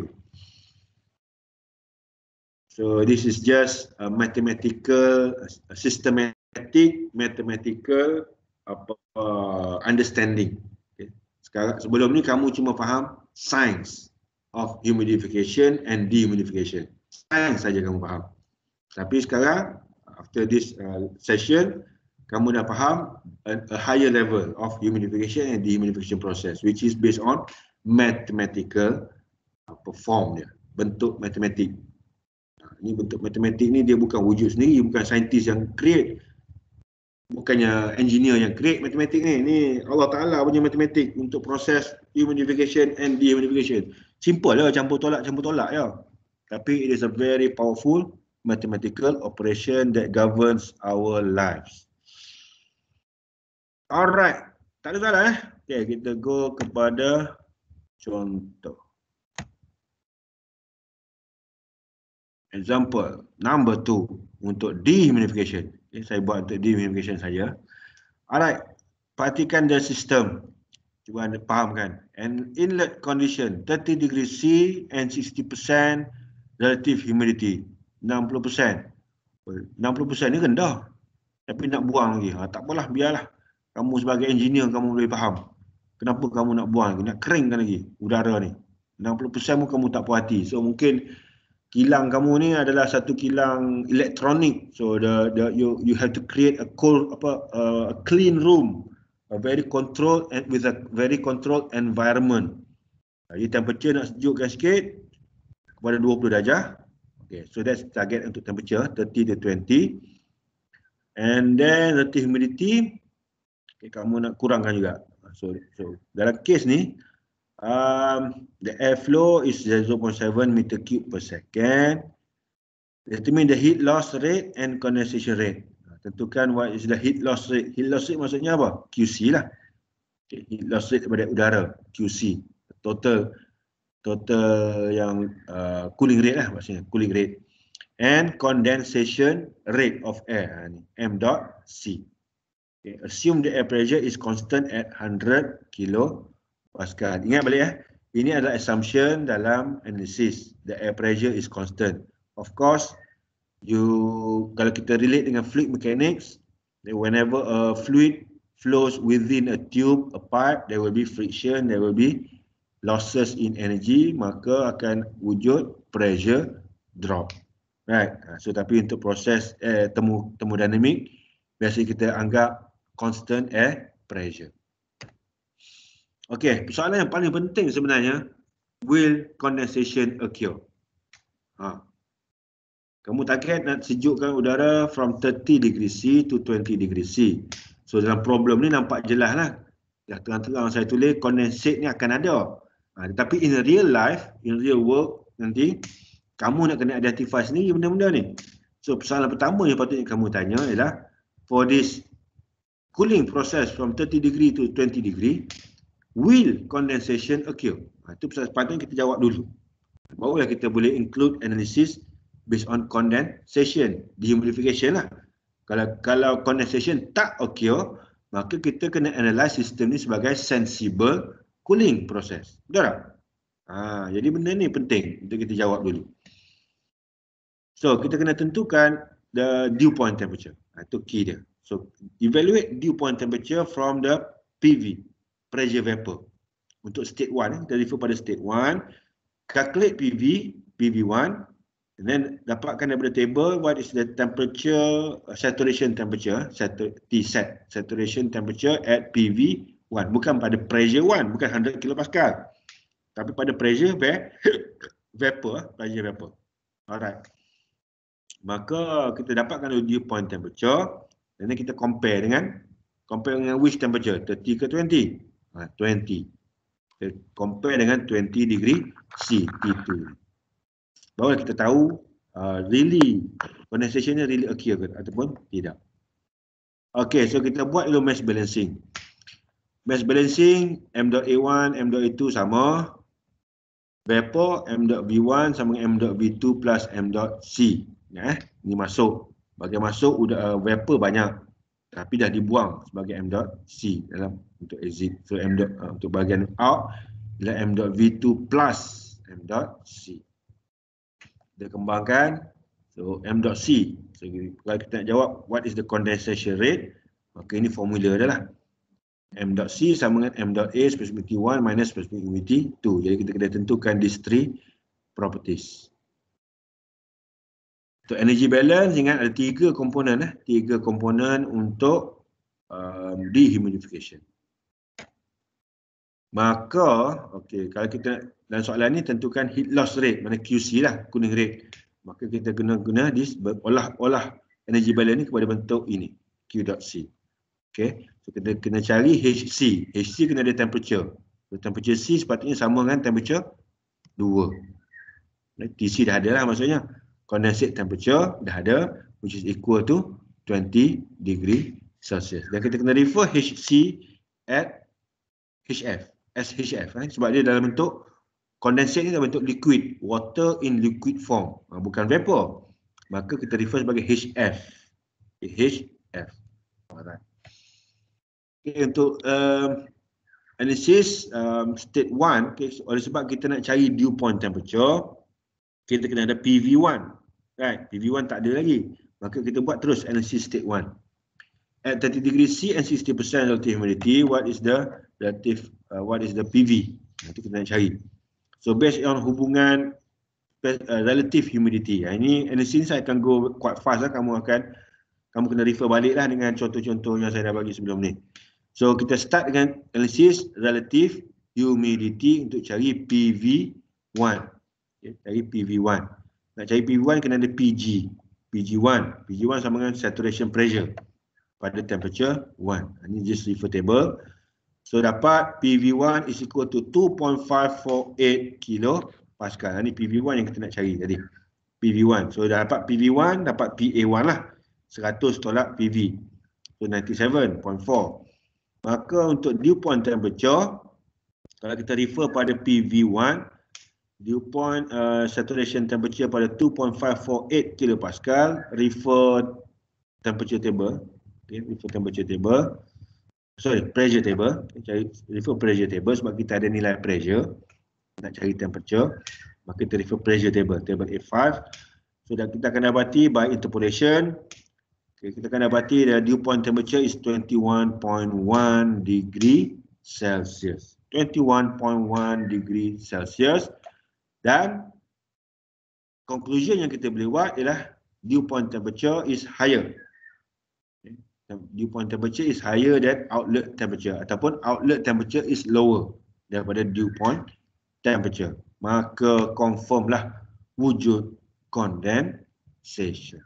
So this is just a mathematical, a systematic, etik mathematical apa uh, understanding okay. sekarang sebelum ni kamu cuma faham science of humidification and dehumidification science saja kamu faham tapi sekarang after this uh, session kamu dah faham a, a higher level of humidification and dehumidification process which is based on mathematical uh, perform dia bentuk matematik ini bentuk matematik ni dia bukan wujud sendiri bukan saintis yang create bukannya engineer yang great matematik ni ni Allah Taala punya matematik untuk proses humanification and dehumanification simple lah campur tolak campur tolak ya tapi it is a very powerful mathematical operation that governs our lives alright tak ada salah eh okey kita go kepada contoh example number two untuk dehumanification Okay, saya buat untuk demification saja. Alright, perhatikan dia sistem. Cuba anda fahamkan. And inlet condition, 30 degree C and 60% relative humidity. 60%. 60% ni rendah. Tapi nak buang lagi. Ha, tak apalah, biarlah. Kamu sebagai engineer, kamu boleh faham. Kenapa kamu nak buang lagi? Nak keringkan lagi udara ni. 60% pun kamu tak puas hati. So mungkin kilang kamu ni adalah satu kilang elektronik so the, the you you have to create a cool apa uh, a clean room a very control and with a very controlled environment jadi temperature nak sejukkan sikit kepada 20 darjah okay so that's target untuk temperature 30 to 20 and then relative humidity okay, kamu nak kurangkan juga so so dalam case ni um, the airflow is 0.7 meter cube per second. Determine the heat loss rate and condensation rate. Tentukan what is the heat loss rate. Heat loss rate maksudnya apa? QC lah. Okay, heat loss rate daripada udara, QC. Total total yang uh, cooling rate lah maksudnya, cooling rate. And condensation rate of air, ha, M dot C. Okay, assume the air pressure is constant at 100 kilo pascal. Ingat balik ya. Ini adalah assumption dalam analysis. The air pressure is constant. Of course, you kalau kita relate dengan fluid mechanics, whenever a fluid flows within a tube, a pipe, there will be friction, there will be losses in energy, maka akan wujud pressure drop. Right. Ha, so tapi untuk proses eh, termodinamik, biasanya kita anggap constant air pressure. Okey, soalan yang paling penting sebenarnya will condensation occur? Ha. Kamu target nak sejukkan udara from 30 degree C to 20 degree C. So dalam problem ni nampak jelas lah. Dah tengah terang saya tulis condensate ni akan ada. Ha, tapi in real life, in real world nanti kamu nak kena identify sendiri benda-benda ni. So soalan pertama yang patutnya kamu tanya ialah for this cooling process from 30 degree to 20 degree will condensation occur? Ha, itu persoalan kita jawab dulu. Barulah kita boleh include analysis based on condensation, dehumidification lah. Kalau kalau condensation tak occur, maka kita kena analyze sistem ni sebagai sensible cooling process. Betul tak? Ha, jadi benda ni penting untuk kita jawab dulu. So kita kena tentukan the dew point temperature. Ha, itu key dia. So evaluate dew point temperature from the PV, pressure vapor. Untuk state 1, kita eh, refer pada state 1, calculate PV, PV1, and then dapatkan daripada table what is the temperature, uh, saturation temperature, eh, T set, saturation temperature at PV1. Bukan pada pressure 1, bukan 100 kPa. Tapi pada pressure va vapor, pressure vapor. Alright. Maka kita dapatkan dew point temperature, dan kita compare dengan, compare dengan which temperature, 30 ke 20. 20. Ha, eh, compare dengan 20 degree C, T2. Baru kita tahu uh, really condensation really occur ke ataupun tidak. Okay, so kita buat dulu mass balancing. Mass balancing, M.A1, M.A2 sama. Vapor, M.V1 sama dengan M.V2 plus M.C. Ya, eh, ini masuk. Bagi masuk, udah, uh, vapor banyak. Tapi dah dibuang sebagai M.C dalam untuk exit. So m dot uh, untuk bahagian out ialah m dot v2 plus m dot c. Kita kembangkan. So m dot c. So kalau kita nak jawab what is the condensation rate? Maka ini formula dia lah. m dot c sama dengan m dot a specificity 1 minus specificity 2. Jadi kita kena tentukan these three properties. Untuk energy balance ingat ada tiga komponen. Eh. Tiga komponen untuk um, dehumidification maka okey kalau kita dan soalan ni tentukan heat loss rate mana QC lah kuning rate maka kita guna guna this olah-olah energy balance ni kepada bentuk ini Q dot C okey so kita kena cari HC HC kena ada temperature so, temperature C sepatutnya sama dengan temperature 2 TC dah ada lah maksudnya condensate temperature dah ada which is equal to 20 degree Celsius dan kita kena refer HC at HF SHF eh? sebab dia dalam bentuk condensate ni dalam bentuk liquid water in liquid form ha, bukan vapor maka kita refer sebagai HF HF okay, untuk um, analysis um, state 1 okay, so, oleh sebab kita nak cari dew point temperature kita kena ada PV1 right? PV1 tak ada lagi maka kita buat terus analysis state 1 at 30 degree C and 60% relative humidity what is the relative uh, what is the PV. Itu kita nak cari. So based on hubungan uh, relative humidity. Ya. Ini and since I can go quite fast lah, kamu akan kamu kena refer baliklah dengan contoh-contoh yang saya dah bagi sebelum ni. So kita start dengan analysis relative humidity untuk cari PV1. Okay, cari PV1. Nak cari PV1 kena ada PG. PG1. PG1 sama dengan saturation pressure pada temperature 1. Ini just refer table. So dapat PV1 is equal to 2.548 kilo Pascal. Ini PV1 yang kita nak cari tadi. PV1. So dapat PV1 dapat PA1 lah. 100 tolak PV. So 97.4. Maka untuk dew point temperature kalau kita refer pada PV1 dew point uh, saturation temperature pada 2.548 kilo Pascal refer temperature table. Okay, refer temperature table sorry pressure table cari refer pressure table sebab kita ada nilai pressure nak cari temperature maka kita refer pressure table table A5 so dan kita akan dapati by interpolation okay, kita akan dapati the dew point temperature is 21.1 degree celsius 21.1 degree celsius dan conclusion yang kita boleh buat ialah dew point temperature is higher dew point temperature is higher than outlet temperature ataupun outlet temperature is lower daripada dew point temperature maka confirm lah wujud condensation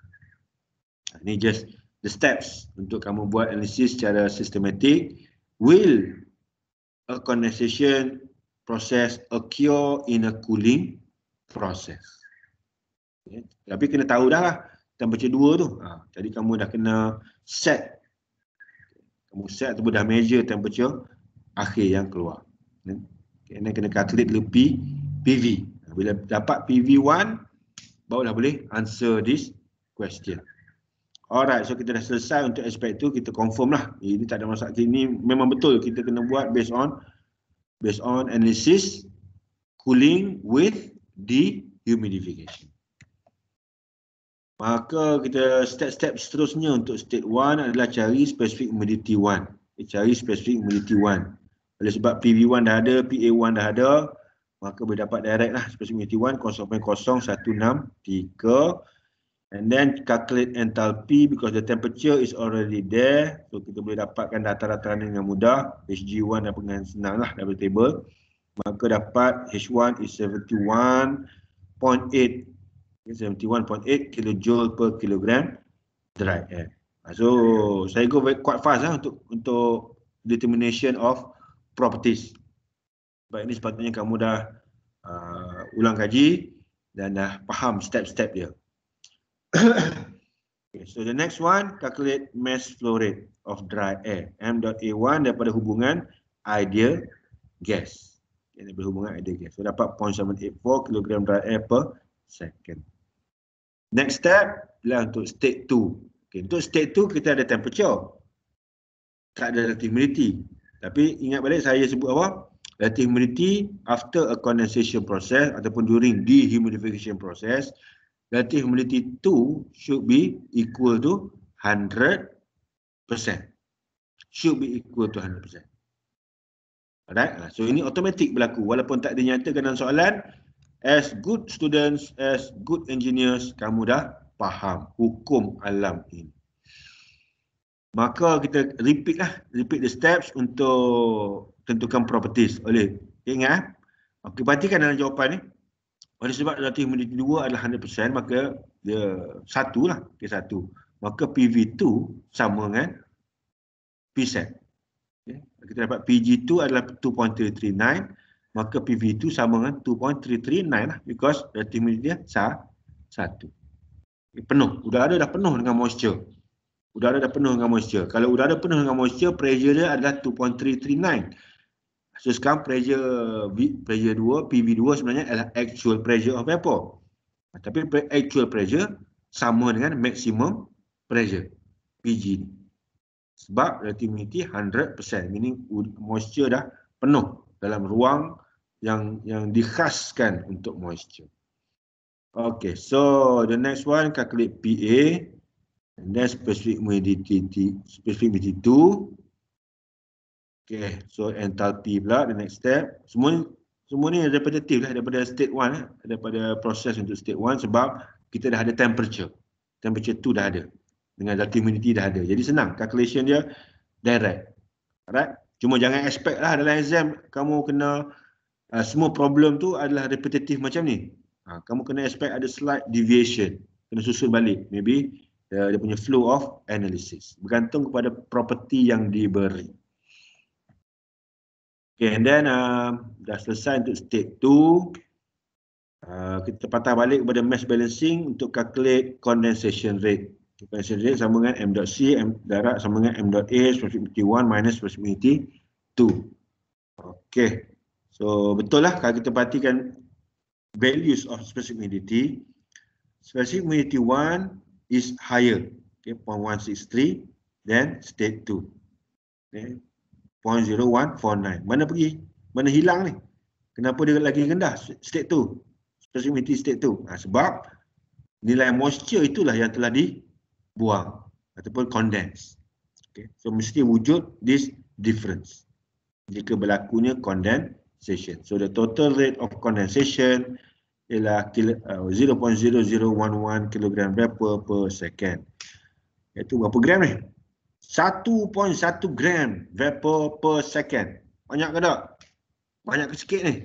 ha, ni just the steps untuk kamu buat analisis secara sistematik will a condensation process occur in a cooling process okay. tapi kena tahu dah lah tambah macam dua tu. Ha. ha, jadi kamu dah kena set kamu set ataupun dah measure temperature akhir yang keluar. Ya. Okay. Then kena calculate lebih PV. Ha, bila dapat PV1 baru dah boleh answer this question. Alright, so kita dah selesai untuk aspek tu, kita confirm lah. Ini tak ada masalah. Ini memang betul kita kena buat based on based on analysis cooling with dehumidification maka kita step-step seterusnya untuk state 1 adalah cari specific humidity 1 eh, cari specific humidity 1 oleh sebab PV1 dah ada, PA1 dah ada maka boleh dapat direct lah specific humidity 1 0.0163 and then calculate enthalpy because the temperature is already there so kita boleh dapatkan data-data dengan mudah HG1 dan dengan senang lah double table maka dapat H1 is 71.8 71.8 kilojoule per kilogram dry air. Ah, so saya go quite fast lah untuk untuk determination of properties. Sebab ini sepatutnya kamu dah uh, ulang kaji dan dah faham step-step dia. okay, so the next one, calculate mass flow rate of dry air. M.A1 daripada hubungan ideal gas. Ini berhubungan ideal gas. So dapat 0.784 kilogram dry air per second. Next step adalah untuk state 2. Okay, untuk state 2 kita ada temperature. Tak ada relative humidity. Tapi ingat balik saya sebut apa? Relative humidity after a condensation process ataupun during dehumidification process. Relative humidity 2 should be equal to 100%. Should be equal to 100%. Alright? So ini automatic berlaku. Walaupun tak dinyatakan dalam soalan. As good students, as good engineers, kamu dah faham hukum alam ini. Maka kita repeat lah, repeat the steps untuk tentukan properties. Oleh, okay, ingat eh? Okay, perhatikan dalam jawapan ni. Oleh sebab relatif humidity 2 adalah 100%, maka dia satu lah, k satu. maka PV2 sama dengan PSAT. Okay. Kita dapat PG2 adalah 2.339 maka PV itu sama dengan 2.339 lah because relativity dia satu. Penuh. Udara dah penuh dengan moisture. Udara dah penuh dengan moisture. Kalau udara penuh dengan moisture, pressure dia adalah 2.339. So sekarang pressure pressure 2, PV2 sebenarnya adalah actual pressure of vapor. Tapi actual pressure sama dengan maximum pressure PG Sebab relativity 100%, meaning moisture dah penuh dalam ruang yang yang dikhaskan untuk moisture. Okay, so the next one calculate PA and then specific humidity specific humidity two. Okay, so enthalpy pula the next step. Semua ni, semua ni repetitive lah daripada state one lah, daripada proses untuk state one sebab kita dah ada temperature. Temperature tu dah ada. Dengan relative humidity dah ada. Jadi senang calculation dia direct. Right? Cuma jangan expect lah dalam exam kamu kena uh, semua problem tu adalah repetitif macam ni. Ha, kamu kena expect ada slight deviation. Kena susun balik. Maybe uh, dia punya flow of analysis. Bergantung kepada property yang diberi. Okay, and then uh, dah selesai untuk state 2. Uh, kita patah balik kepada mass balancing untuk calculate condensation rate. Bukan Z sama dengan C, M darat sama dengan A, specificity 1 minus specificity 2. Okay. So, betul lah kalau kita perhatikan values of specificity, specificity 1 is higher. Okay, 0.163 than state 2. Okay. 0.0149. Mana pergi? Mana hilang ni? Kenapa dia lagi rendah state 2? Specificity state 2. Ha, sebab nilai moisture itulah yang telah di buang ataupun condense. Okay. So mesti wujud this difference jika berlakunya condensation. So the total rate of condensation ialah 0.0011 kg vapor per second. Itu berapa gram ni? 1.1 gram vapor per second. Banyak ke tak? Banyak ke sikit ni?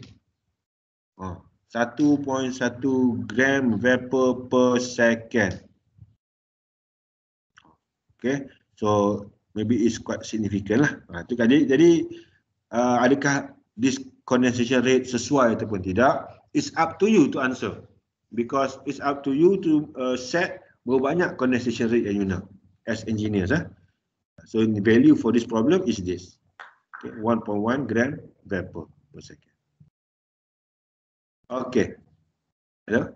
Oh, 1.1 gram vapor per second. Okay, so maybe it's quite significant lah. Ha, kan. Jadi, jadi uh, adakah this condensation rate sesuai ataupun tidak? It's up to you to answer. Because it's up to you to uh, set berapa banyak condensation rate yang you know as engineers. Eh? So the value for this problem is this. Okay, 1.1 gram vapor per second. Okay. Hello?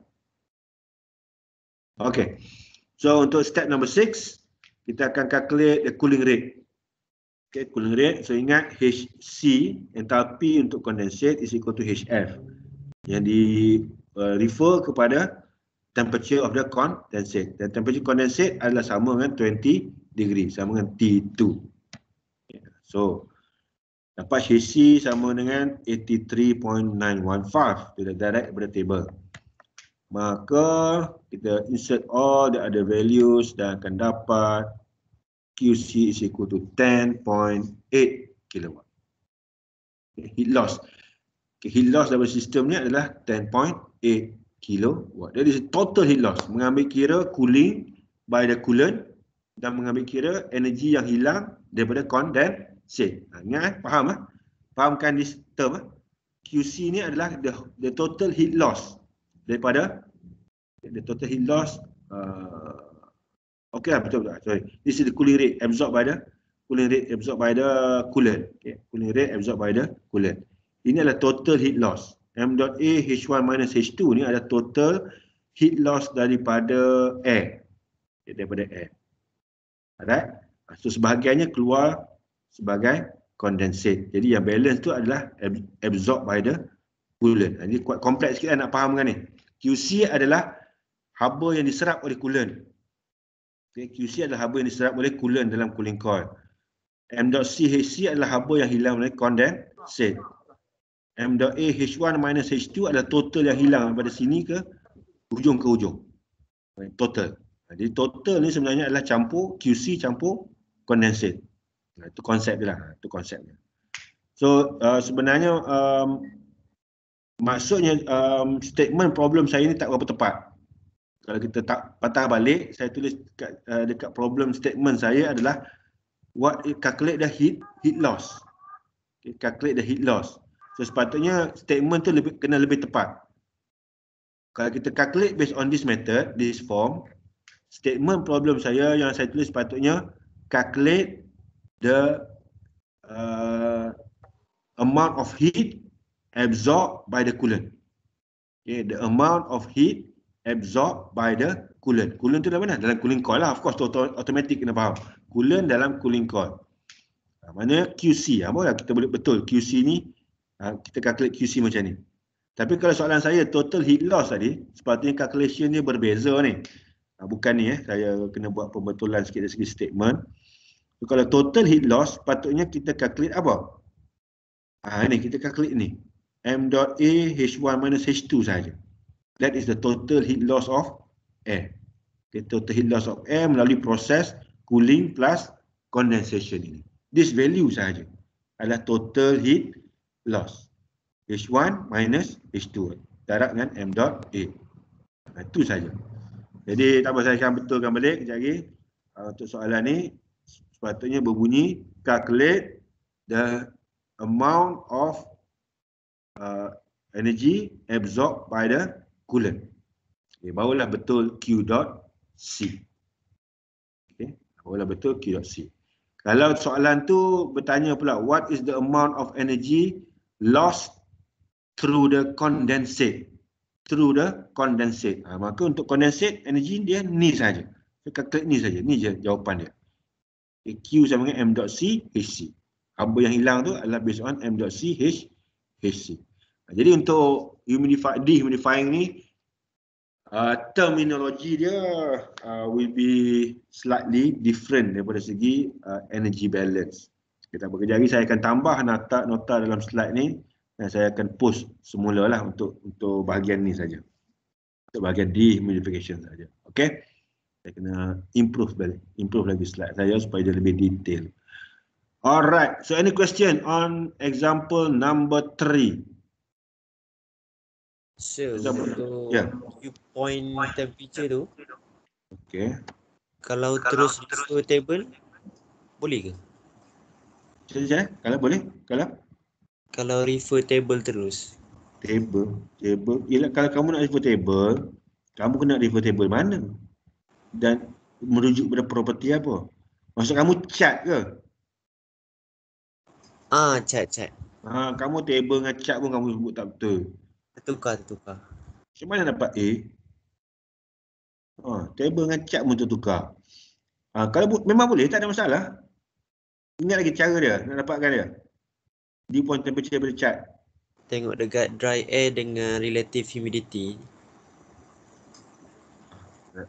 Okay. So untuk step number six kita akan calculate the cooling rate. Okay, cooling rate. So ingat HC entalpi untuk condensate is equal to HF yang di uh, refer kepada temperature of the condensate. Dan temperature condensate adalah sama dengan 20 degree, sama dengan T2. So dapat HC sama dengan 83.915 to direct daripada table. Maka kita insert all the other values dan akan dapat QC is equal to 10.8 kilowatt. Okay, heat loss. Okay, heat loss dalam sistem ni adalah 10.8 kilowatt. Jadi total heat loss. Mengambil kira cooling by the coolant dan mengambil kira energi yang hilang daripada condensate. Ha, ingat eh? Faham eh? Fahamkan this term eh? QC ni adalah the, the total heat loss daripada the total heat loss uh, Okey, Okay, lah, betul tak? Sorry. This is the cooling rate absorbed by the cooling rate absorbed by the coolant. Okay, cooling rate absorbed by the coolant. Ini adalah total heat loss. M dot A H1 minus H2 ni adalah total heat loss daripada air. Okay, daripada air. Alright. Ah, so sebahagiannya keluar sebagai condensate. Jadi yang balance tu adalah absorbed by the coolant. Ah, ini kuat kompleks sikit lah nak faham kan ni. QC adalah haba yang diserap oleh coolant. Okay, QC adalah haba yang diserap oleh coolant dalam cooling coil. M.CHC adalah haba yang hilang oleh condensate. M.AH1 minus H2 adalah total yang hilang daripada sini ke hujung ke hujung. Total. Jadi total ni sebenarnya adalah campur QC campur condensate. Nah, itu konsep dia lah. Itu konsepnya. So uh, sebenarnya um, maksudnya um, statement problem saya ni tak berapa tepat kalau kita tak patah balik saya tulis dekat, uh, dekat problem statement saya adalah what calculate the heat heat loss okay, calculate the heat loss so sepatutnya statement tu lebih kena lebih tepat kalau kita calculate based on this method this form statement problem saya yang saya tulis sepatutnya calculate the uh, amount of heat absorbed by the coolant okay, the amount of heat absorbed by the coolant. Coolant tu dalam mana? Dalam cooling coil lah. Of course, total automatic kena faham. Coolant dalam cooling coil. Ha, mana QC. Ha, Mula kita boleh betul QC ni. Ha, kita calculate QC macam ni. Tapi kalau soalan saya total heat loss tadi, sepatutnya calculation ni berbeza ni. Ha, bukan ni eh. Saya kena buat pembetulan sikit dari segi statement. So, kalau total heat loss, patutnya kita calculate apa? Ha, ni kita calculate ni. M dot A H1 minus H2 saja. That is the total heat loss of air. Okay, total heat loss of air melalui proses cooling plus condensation ini. This value sahaja adalah total heat loss. H1 minus H2. Darab dengan M dot A. Ha, itu saja. Jadi tak apa saya akan betulkan balik kejap lagi. Uh, untuk soalan ni sepatutnya berbunyi calculate the amount of uh, energy absorbed by the kulen. Okay, barulah betul Q dot C. Okay, barulah betul Q dot C. Kalau soalan tu bertanya pula, what is the amount of energy lost through the condensate? Through the condensate. Ha, maka untuk condensate, energy dia ni saja. Kita klik ni saja. Ni je jawapan dia. Okay, Q sama dengan M dot C, HC. Apa yang hilang tu adalah based on M dot C, HC. H, jadi untuk dehumidifying ni uh, terminologi dia uh, will be slightly different daripada segi uh, energy balance. Kita bekerja hari saya akan tambah nota nota dalam slide ni dan saya akan post semula lah untuk untuk bahagian ni saja. Untuk bahagian dehumidification saja. Okey. Saya kena improve balik, improve lagi slide saya supaya dia lebih detail. Alright, so any question on example number three? Sir, Zaman. untuk yeah. Ya. point temperature tu okay. Kalau, kalau terus, terus disuruh table, boleh ke? Sekejap, kalau boleh, kalau? Kalau refer table terus Table, table, ialah kalau kamu nak refer table Kamu kena refer table mana? Dan merujuk pada property apa? Maksud kamu chat ke? Ah, chat, chat Ha, kamu table dengan chat pun kamu sebut tak betul Tertukar, tertukar. Macam mana dapat A? Ha, table dengan cap pun tertukar. Ha, kalau bu- memang boleh, tak ada masalah. Ingat lagi cara dia nak dapatkan dia. Dia pun temperature daripada cap. Tengok dekat dry air dengan relative humidity.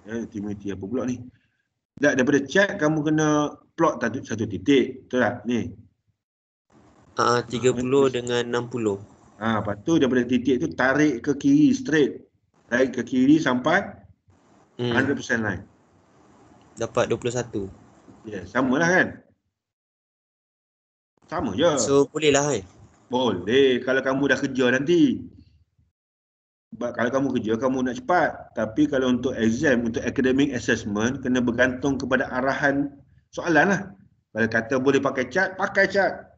Relative humidity apa pula ni? Tak, daripada cat kamu kena plot satu, titik. Betul tak? Ni. Ah uh, 30 uh, dengan 60. Ha, lepas tu daripada titik tu tarik ke kiri straight. Tarik ke kiri sampai hmm. 100% line. Dapat 21. Ya, yeah, sama lah kan. Sama je. So boleh lah eh. Boleh kalau kamu dah kerja nanti. Sebab kalau kamu kerja, kamu nak cepat. Tapi kalau untuk exam, untuk academic assessment, kena bergantung kepada arahan soalan lah. Kalau kata boleh pakai cat, pakai cat.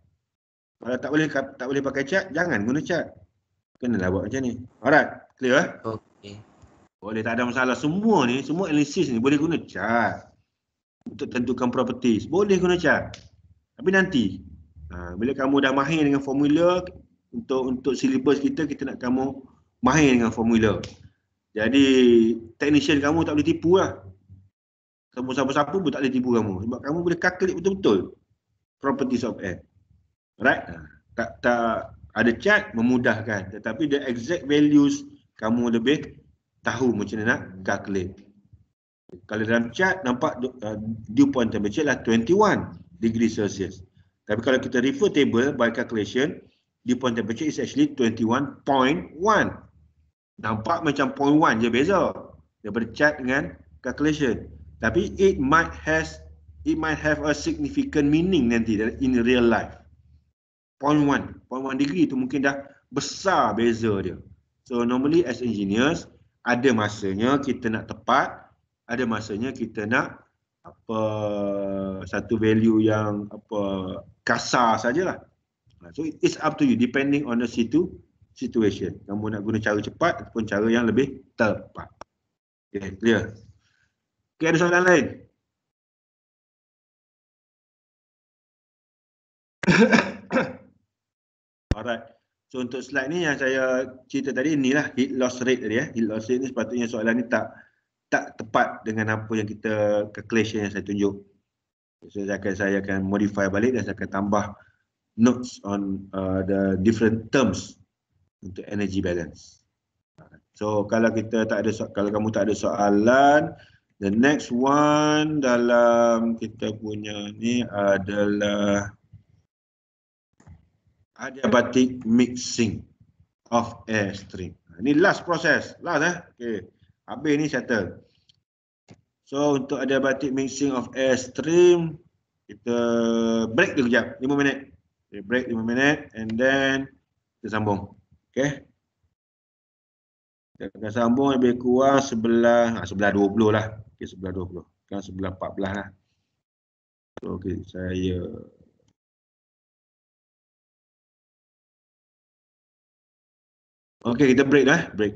Kalau tak boleh tak boleh pakai cat, jangan guna cat. Kenalah buat macam ni. Alright, clear eh? Okay. Boleh tak ada masalah. Semua ni, semua analisis ni boleh guna cat. Untuk tentukan properties, boleh guna cat. Tapi nanti, ha, bila kamu dah mahir dengan formula, untuk untuk syllabus kita, kita nak kamu mahir dengan formula. Jadi, technician kamu tak boleh tipu lah. Kamu siapa-siapa pun tak boleh tipu kamu. Sebab kamu boleh calculate betul-betul properties of air right ah. tak tak ada chart memudahkan tetapi the exact values kamu lebih tahu macam mana nak hmm. calculate kalau dalam chart nampak uh, dew point temperature lah 21 degree celsius tapi kalau kita refer table by calculation dew point temperature is actually 21.1 nampak macam 0.1 je beza daripada chart dengan calculation tapi it might has it might have a significant meaning nanti in real life 0.1, 0.1 degree tu mungkin dah besar beza dia. So normally as engineers ada masanya kita nak tepat, ada masanya kita nak apa satu value yang apa kasar sajalah. Ha, so it's up to you depending on the situ situation. Kamu nak guna cara cepat ataupun cara yang lebih tepat. Okay, clear. Okay, ada soalan lain? Alright. So untuk slide ni yang saya cerita tadi inilah heat loss rate tadi ya. Heat eh. loss rate ni sepatutnya soalan ni tak tak tepat dengan apa yang kita calculation yang saya tunjuk. So saya akan saya akan modify balik dan saya akan tambah notes on uh, the different terms untuk energy balance. So kalau kita tak ada so kalau kamu tak ada soalan the next one dalam kita punya ni adalah adiabatic mixing of air stream. Ha, ini last proses, last eh. Okay, Habis ni settle. So untuk adiabatic mixing of air stream kita break dulu kejap 5 minit. Okay, break 5 minit and then kita sambung. Okay? Kita akan sambung lebih kurang sebelah ha, sebelah 20 lah. Okey sebelah 20. Kan sebelah 14 lah. So okey saya Okay, kita break eh. Break.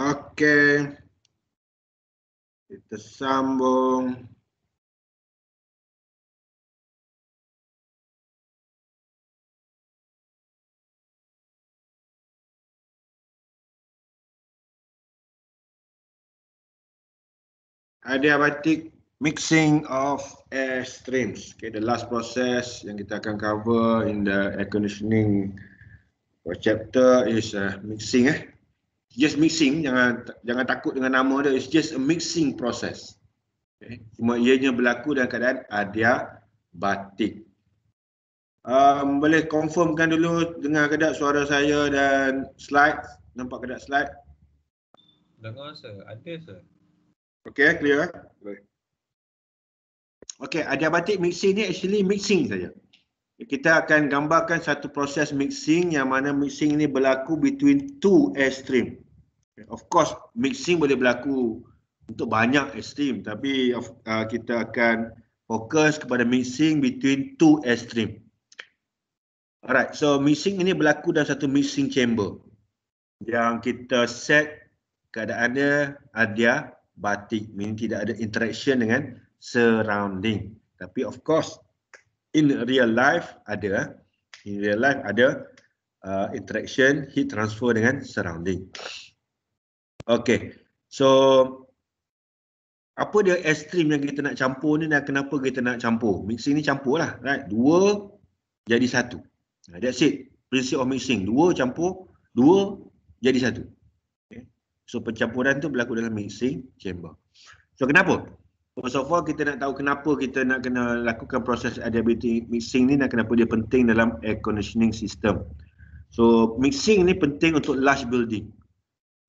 Oke. Kita sambung. Adiabatic mixing of air streams. Okay, the last process yang kita akan cover in the air conditioning chapter is uh, mixing. Eh just mixing jangan jangan takut dengan nama dia it's just a mixing process okay. cuma ianya berlaku dalam keadaan adia batik um, boleh confirmkan dulu dengar kedap suara saya dan slide nampak kedap slide dengar sir ada sir Okay, clear boleh okey adia batik mixing ni actually mixing saja kita akan gambarkan satu proses mixing yang mana mixing ini berlaku between two air stream. Of course, mixing boleh berlaku untuk banyak extreme tapi of, uh, kita akan fokus kepada mixing between two extreme. Alright, so mixing ini berlaku dalam satu mixing chamber yang kita set keadaannya ada batik, mean tidak ada interaction dengan surrounding. Tapi of course, in real life ada, in real life ada uh, interaction heat transfer dengan surrounding. Okay. So, apa dia extreme yang kita nak campur ni dan kenapa kita nak campur? Mixing ni campur lah. Right? Dua jadi satu. That's it. Prinsip of mixing. Dua campur, dua jadi satu. Okay. So, pencampuran tu berlaku dalam mixing chamber. So, kenapa? First of all, kita nak tahu kenapa kita nak kena lakukan proses adiabatic mixing ni dan kenapa dia penting dalam air conditioning system. So, mixing ni penting untuk large building.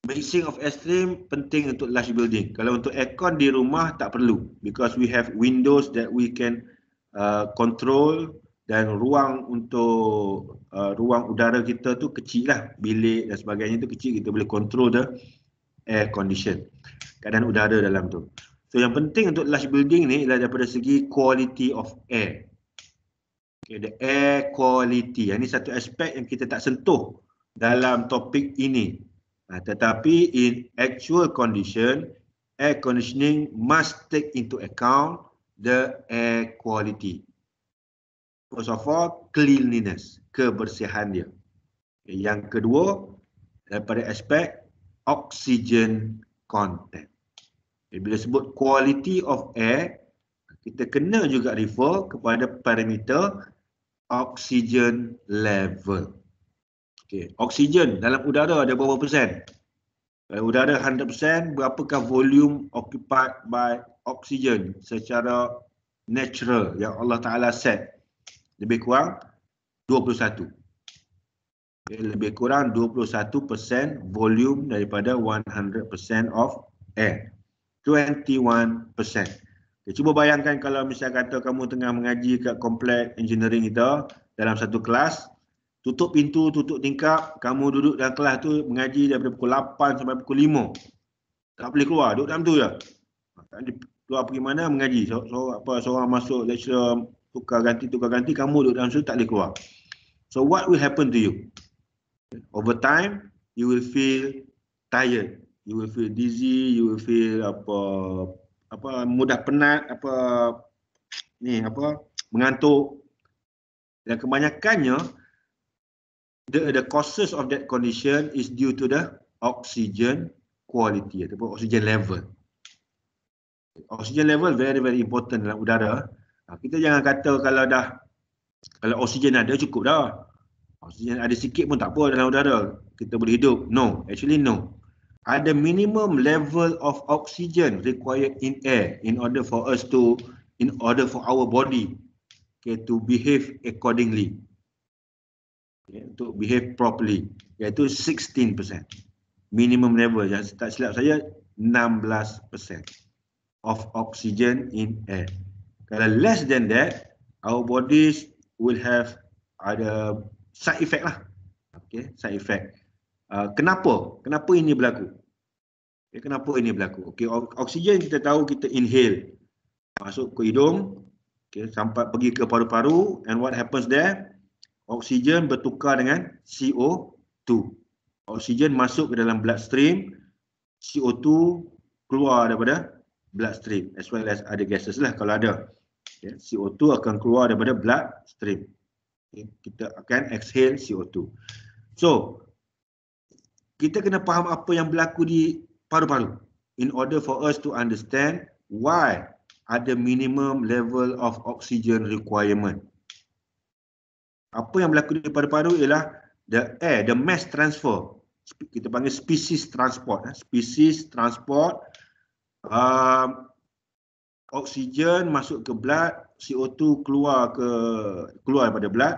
Basing of extreme penting untuk large building. Kalau untuk aircon di rumah tak perlu because we have windows that we can uh, control dan ruang untuk uh, ruang udara kita tu kecil lah. Bilik dan sebagainya tu kecil kita boleh control the air condition. Keadaan udara dalam tu. So yang penting untuk large building ni ialah daripada segi quality of air. Okay, the air quality. Yang ni satu aspek yang kita tak sentuh dalam topik ini. Uh, tetapi in actual condition, air conditioning must take into account the air quality. First of all, cleanliness, kebersihan dia. Yang kedua, daripada aspek oxygen content. Bila sebut quality of air, kita kena juga refer kepada parameter oxygen level. Okey, oksigen dalam udara ada berapa persen? Dalam udara 100%, berapakah volume occupied by oksigen secara natural yang Allah Taala set? Lebih kurang 21. Okay, lebih kurang 21% volume daripada 100% of air. 21%. Okay, cuba bayangkan kalau misalnya kata kamu tengah mengaji kat komplek engineering kita dalam satu kelas Tutup pintu, tutup tingkap, kamu duduk dalam kelas tu mengaji daripada pukul 8 sampai pukul 5. Tak boleh keluar, duduk dalam tu je. Kan keluar pergi mana mengaji. So, so apa seorang masuk lecturer tukar ganti tukar ganti kamu duduk dalam situ tak boleh keluar. So what will happen to you? Over time you will feel tired. You will feel dizzy, you will feel apa apa mudah penat, apa ni apa mengantuk. Dan kebanyakannya the the causes of that condition is due to the oxygen quality ataupun oxygen level. Oxygen level very very important dalam udara. Ha, kita jangan kata kalau dah kalau oksigen ada cukup dah. Oksigen ada sikit pun tak apa dalam udara. Kita boleh hidup. No, actually no. Ada minimum level of oxygen required in air in order for us to in order for our body okay, to behave accordingly ya, untuk behave properly iaitu 16% minimum level yang tak silap saya 16% of oxygen in air kalau less than that our bodies will have ada side effect lah okay side effect uh, kenapa kenapa ini berlaku okay, kenapa ini berlaku okay oksigen kita tahu kita inhale masuk ke hidung okay sampai pergi ke paru-paru and what happens there oksigen bertukar dengan CO2. Oksigen masuk ke dalam blood stream, CO2 keluar daripada blood stream. as well as other gases lah kalau ada. Okay. Ya, CO2 akan keluar daripada bloodstream. Okay. Ya, kita akan exhale CO2. So, kita kena faham apa yang berlaku di paru-paru in order for us to understand why ada minimum level of oxygen requirement apa yang berlaku di paru-paru ialah the air, the mass transfer. Kita panggil species transport. Eh. Species transport. Um, oksigen masuk ke blood, CO2 keluar ke keluar daripada blood.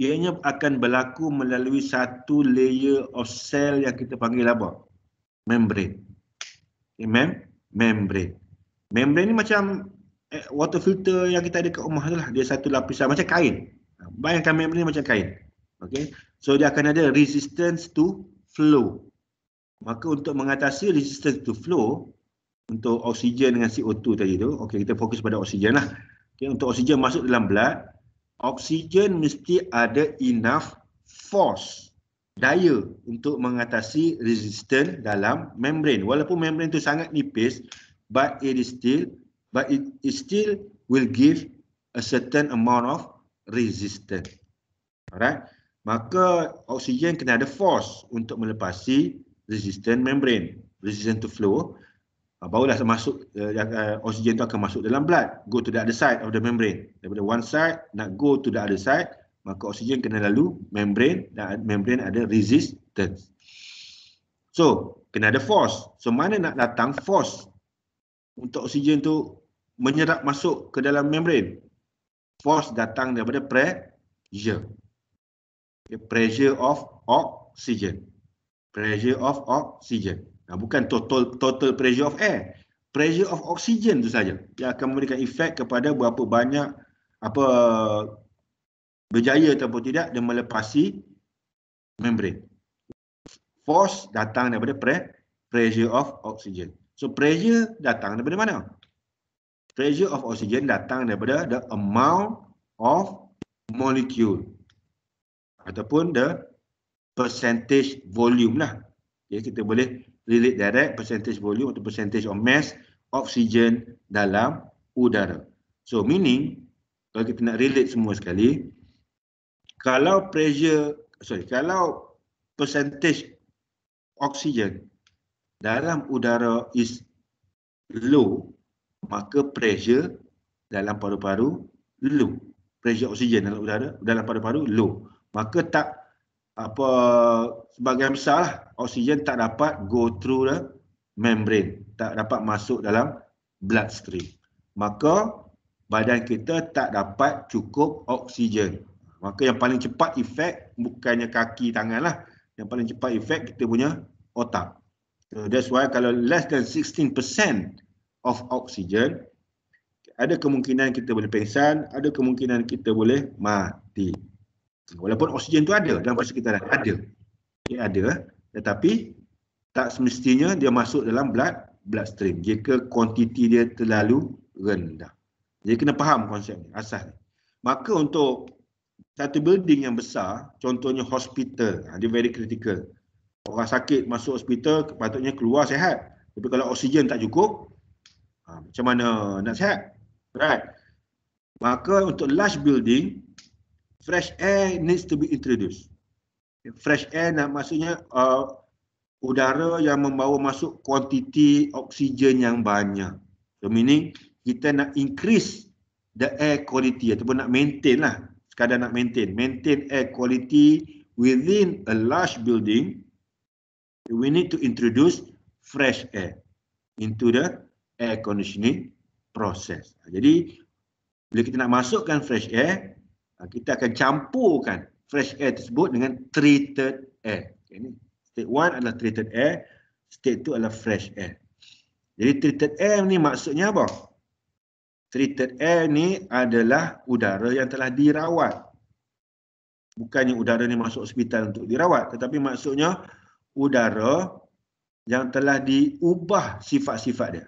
Ianya akan berlaku melalui satu layer of cell yang kita panggil apa? Membrane. Mem membrane. Membrane ni macam eh, water filter yang kita ada kat rumah tu lah. Dia satu lapisan macam kain. Bayangkan membrane macam kain. Okay. So dia akan ada resistance to flow. Maka untuk mengatasi resistance to flow, untuk oksigen dengan CO2 tadi tu, okay, kita fokus pada oksigen lah. Okay, untuk oksigen masuk dalam blood, oksigen mesti ada enough force, daya untuk mengatasi resistance dalam membran. Walaupun membran tu sangat nipis, but it is still, but it is still will give a certain amount of resistant. Alright. Maka oksigen kena ada force untuk melepasi resistant membrane, resistant to flow. Uh, barulah masuk uh, uh, oksigen tu akan masuk dalam blood, go to the other side of the membrane. Daripada one side nak go to the other side, maka oksigen kena lalu membrane dan membrane ada resistant. So, kena ada force. So, mana nak datang force untuk oksigen tu menyerap masuk ke dalam membrane? force datang daripada pressure. Okay, pressure of oxygen. Pressure of oxygen. Nah, bukan total total pressure of air. Pressure of oxygen tu saja yang akan memberikan efek kepada berapa banyak apa berjaya atau tidak dia melepasi membrane. Force datang daripada pressure of oxygen. So pressure datang daripada mana? pressure of oxygen datang daripada the amount of molecule ataupun the percentage volume lah. Okay, kita boleh relate direct percentage volume atau percentage of mass oxygen dalam udara. So meaning kalau kita nak relate semua sekali kalau pressure sorry kalau percentage oksigen dalam udara is low maka pressure dalam paru-paru low pressure oksigen dalam udara dalam paru-paru low maka tak apa sebagai besar lah, oksigen tak dapat go through the membrane tak dapat masuk dalam bloodstream maka badan kita tak dapat cukup oksigen maka yang paling cepat efek bukannya kaki tangan lah yang paling cepat efek kita punya otak so that's why kalau less than of oxygen ada kemungkinan kita boleh pingsan, ada kemungkinan kita boleh mati. Walaupun oksigen tu ada dalam persekitaran, ada. Dia ada tetapi tak semestinya dia masuk dalam blood stream. jika kuantiti dia terlalu rendah. Jadi kena faham konsep ni, asas Maka untuk satu building yang besar, contohnya hospital, ha, dia very critical. Orang sakit masuk hospital, patutnya keluar sehat. Tapi kalau oksigen tak cukup, Ha, macam mana nak sihat? Right. Maka untuk large building, fresh air needs to be introduced. Fresh air nak maksudnya uh, udara yang membawa masuk kuantiti oksigen yang banyak. So meaning kita nak increase the air quality ataupun nak maintain lah. Sekadar nak maintain. Maintain air quality within a large building, we need to introduce fresh air into the air conditioning process. Jadi bila kita nak masukkan fresh air, ah, kita akan campurkan fresh air tersebut dengan treated air. Okay, ini state 1 adalah treated air, state 2 adalah fresh air. Jadi treated air ni maksudnya apa? Treated air ni adalah udara yang telah dirawat. Bukannya udara ni masuk hospital untuk dirawat, tetapi maksudnya udara yang telah diubah sifat-sifat dia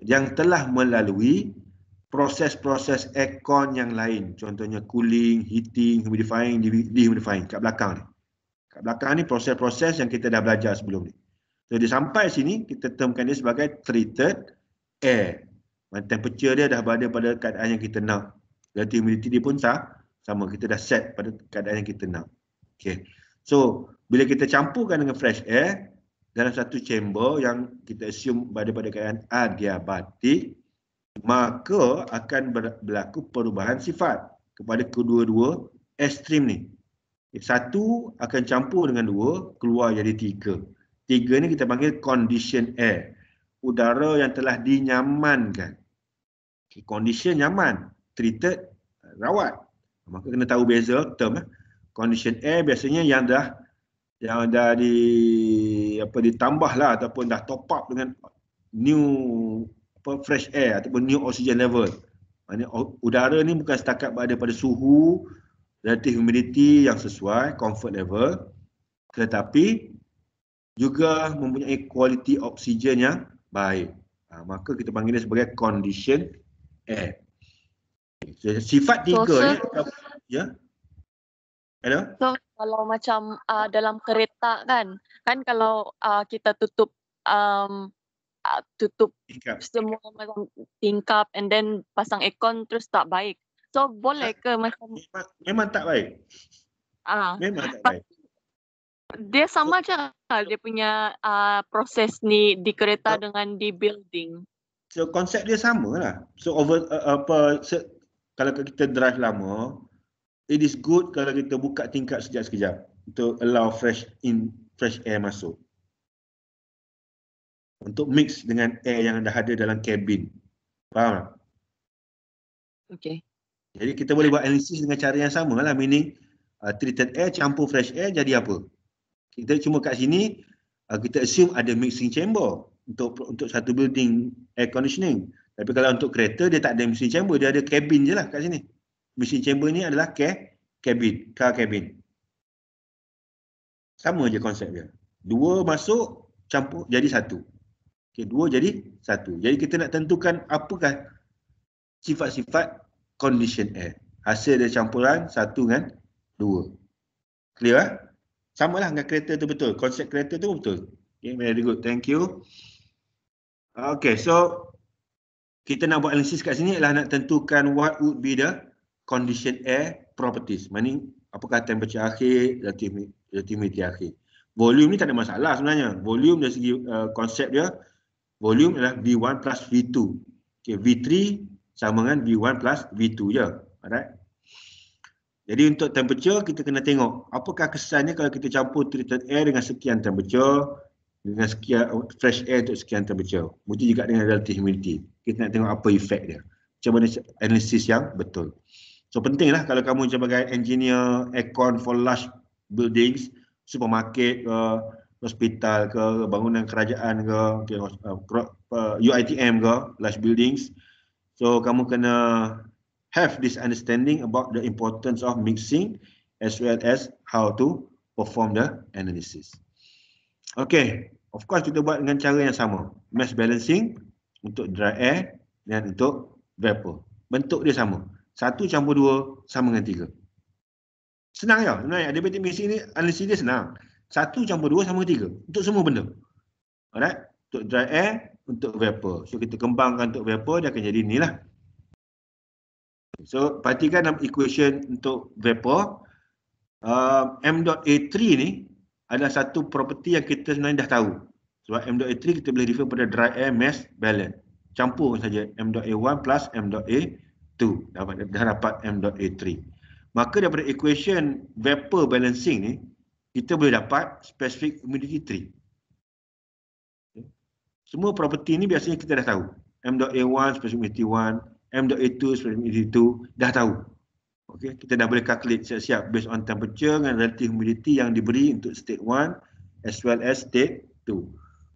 yang telah melalui proses-proses aircon yang lain. Contohnya cooling, heating, humidifying, dehumidifying kat belakang ni. Kat belakang ni proses-proses yang kita dah belajar sebelum ni. Jadi sampai sini kita termkan dia sebagai treated air. Maksudnya temperature dia dah berada pada keadaan yang kita nak. Relative humidity dia pun sah, sama. Kita dah set pada keadaan yang kita nak. Okay. So bila kita campurkan dengan fresh air, dalam satu chamber yang kita assume daripada keadaan adiabatik maka akan berlaku perubahan sifat kepada kedua-dua ekstrem ni. Satu akan campur dengan dua, keluar jadi tiga. Tiga ni kita panggil condition air. Udara yang telah dinyamankan. Condition nyaman, treated, rawat. Maka kena tahu beza term. Eh. Condition air biasanya yang dah yang dah di apa ditambah lah ataupun dah top up dengan new apa, fresh air ataupun new oxygen level. Maknanya udara ni bukan setakat berada pada suhu, relative humidity yang sesuai, comfort level tetapi juga mempunyai kualiti oksigen yang baik. Ha, maka kita panggil dia sebagai condition air. Sifat tiga so, ni. Ya. Yeah. Hello? So, kalau macam uh, dalam kereta kan kan kalau uh, kita tutup um, uh, tutup tingkap. semua macam tingkap and then pasang aircon terus tak baik so boleh ke macam memang, memang tak baik ah uh, memang tak baik dia sama so, je dia punya uh, proses ni di kereta so, dengan di building so konsep dia samalah so over uh, apa so, kalau kita drive lama it is good kalau kita buka tingkap sejak sekejap untuk allow fresh in fresh air masuk. Untuk mix dengan air yang dah ada dalam cabin. Faham tak? Okay. Jadi kita boleh buat analisis dengan cara yang sama lah. Meaning uh, treated air campur fresh air jadi apa? Kita cuma kat sini uh, kita assume ada mixing chamber untuk untuk satu building air conditioning. Tapi kalau untuk kereta dia tak ada mixing chamber. Dia ada cabin je lah kat sini mesin chamber ni adalah ke cabin, car cabin. Sama je konsep dia. Dua masuk campur jadi satu. Okey, dua jadi satu. Jadi kita nak tentukan apakah sifat-sifat condition air. Hasil dari campuran satu dengan dua. Clear ah? Sama lah dengan kereta tu betul. Konsep kereta tu betul. Okay, very good. Thank you. Okay, so kita nak buat analisis kat sini adalah nak tentukan what would be the condition air properties. Meaning apakah temperature akhir, latimity akhir. Volume ni tak ada masalah sebenarnya. Volume dari segi uh, eh, konsep dia, volume adalah V1 plus V2. Okay, V3 sama dengan V1 plus V2 je. Alright. Jadi untuk temperature, kita kena tengok apakah kesannya kalau kita campur treated air dengan sekian temperature, dengan sekian oh, fresh air untuk sekian temperature. Mungkin juga dengan relative humidity. Kita nak tengok apa efek dia. Macam mana analisis yang betul. So pentinglah kalau kamu sebagai engineer aircon for large buildings, supermarket ke, hospital ke, bangunan kerajaan ke, okay, uh, UITM uh, ke, large buildings. So kamu kena have this understanding about the importance of mixing as well as how to perform the analysis. Okay, of course kita buat dengan cara yang sama. Mass balancing untuk dry air dan untuk vapor. Bentuk dia sama. 1 campur 2 sama dengan 3. Senang ya? Senang ya? Adibatik mixing ni, analisis dia senang. 1 campur 2 sama dengan 3. Untuk semua benda. Alright? Untuk dry air, untuk vapor. So, kita kembangkan untuk vapor, dia akan jadi ni lah. So, perhatikan dalam equation untuk vapor. Uh, um, M.A3 ni, ada satu property yang kita sebenarnya dah tahu. Sebab M.A3 kita boleh refer pada dry air mass balance. Campur saja m dot M.A1 plus m M.A3 dapat dah dapat M dot M.A3. Maka daripada equation vapor balancing ni, kita boleh dapat specific humidity 3. Okay. Semua property ni biasanya kita dah tahu. M dot M.A1 specific humidity 1, M.A2 specific humidity 2, dah tahu. Okay. Kita dah boleh calculate siap-siap based on temperature dengan relative humidity yang diberi untuk state 1 as well as state 2.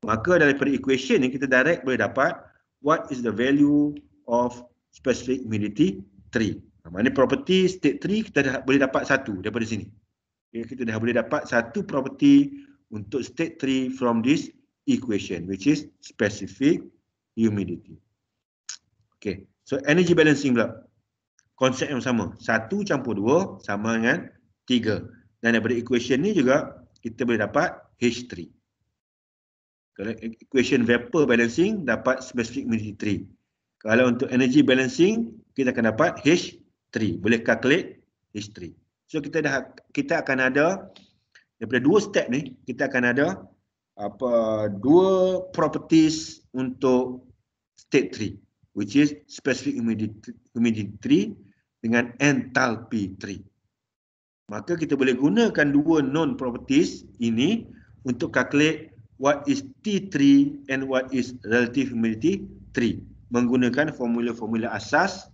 Maka daripada equation ni, kita direct boleh dapat what is the value of specific immunity 3. Ha, property state 3 kita dah boleh dapat satu daripada sini. Okay, kita dah boleh dapat satu property untuk state 3 from this equation which is specific humidity. Okay, so energy balancing pula. Konsep yang sama. Satu campur dua sama dengan tiga. Dan daripada equation ni juga kita boleh dapat H3. Kalau equation vapor balancing dapat specific humidity 3. Kalau untuk energy balancing, kita akan dapat H3. Boleh calculate H3. So kita dah kita akan ada daripada dua step ni, kita akan ada apa dua properties untuk state 3 which is specific humidity humidity 3 dengan enthalpy 3. Maka kita boleh gunakan dua known properties ini untuk calculate what is T3 and what is relative humidity 3 menggunakan formula-formula asas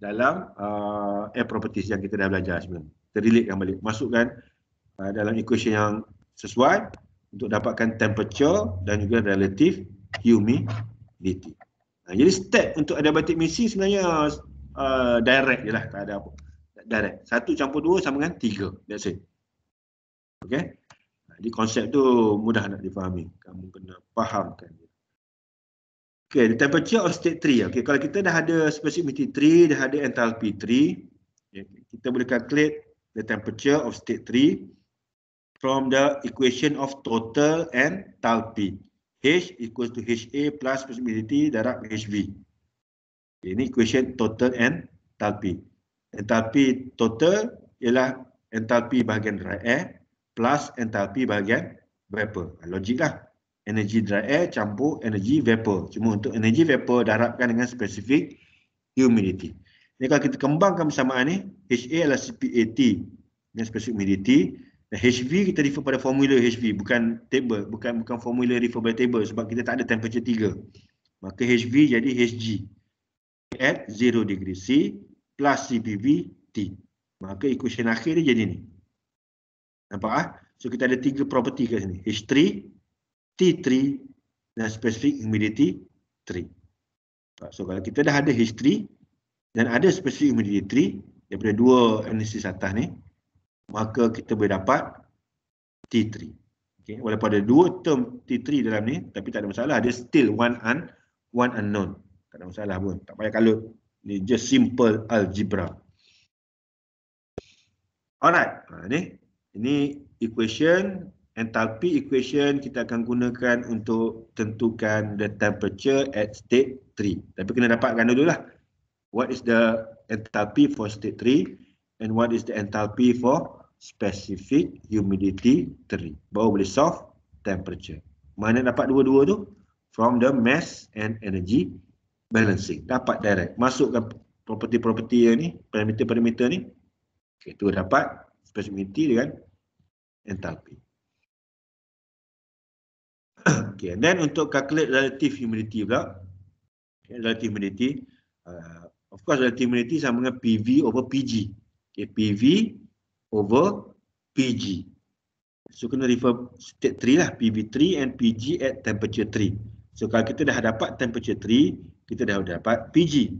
dalam uh, air properties yang kita dah belajar sebelum. yang balik. Masukkan uh, dalam equation yang sesuai untuk dapatkan temperature dan juga relative humidity. Nah, jadi step untuk adiabatic mixing sebenarnya uh, direct je lah. Tak ada apa. Direct. Satu campur dua sama dengan tiga. That's it. Okay. Jadi konsep tu mudah nak difahami. Kamu kena fahamkan. Okay, the temperature of state 3. Okay, kalau kita dah ada specificity 3, dah ada enthalpy 3, okay, kita boleh calculate the temperature of state 3 from the equation of total enthalpy. H equals to HA plus specificity darab HB. Okay, ini equation total enthalpy. Enthalpy total ialah enthalpy bahagian dry air plus enthalpy bahagian vapor. Logik lah energi dry air campur energi vapor. Cuma untuk energi vapor darabkan dengan specific humidity. Jadi kalau kita kembangkan persamaan ni, HA adalah CPAT dengan specific humidity. Dan HV kita refer pada formula HV bukan table, bukan bukan formula refer pada table sebab kita tak ada temperature 3. Maka HV jadi HG at 0 degree C plus CPV T. Maka equation akhir dia jadi ni. Nampak ah? So kita ada tiga property kat sini. H3, T3 dan specific humidity 3. So kalau kita dah ada history dan ada specific humidity 3 daripada dua analisis atas ni, maka kita boleh dapat T3. Okay. Walaupun ada dua term T3 dalam ni, tapi tak ada masalah. Dia still one un, one unknown. Tak ada masalah pun. Tak payah kalut. Ini just simple algebra. Alright. ini ha, Ini equation enthalpy equation kita akan gunakan untuk tentukan the temperature at state 3. Tapi kena dapatkan dulu lah. What is the enthalpy for state 3 and what is the enthalpy for specific humidity 3. Baru boleh solve temperature. Mana dapat dua-dua tu? From the mass and energy balancing. Dapat direct. Masukkan property-property yang ni, parameter-parameter ni. Okay, tu dapat humidity dengan enthalpy. Okay, and then untuk calculate relative humidity pula. Okay, relative humidity. Uh, of course, relative humidity sama dengan PV over PG. Okay, PV over PG. So, kena refer state 3 lah. PV 3 and PG at temperature 3. So, kalau kita dah dapat temperature 3, kita dah dapat PG.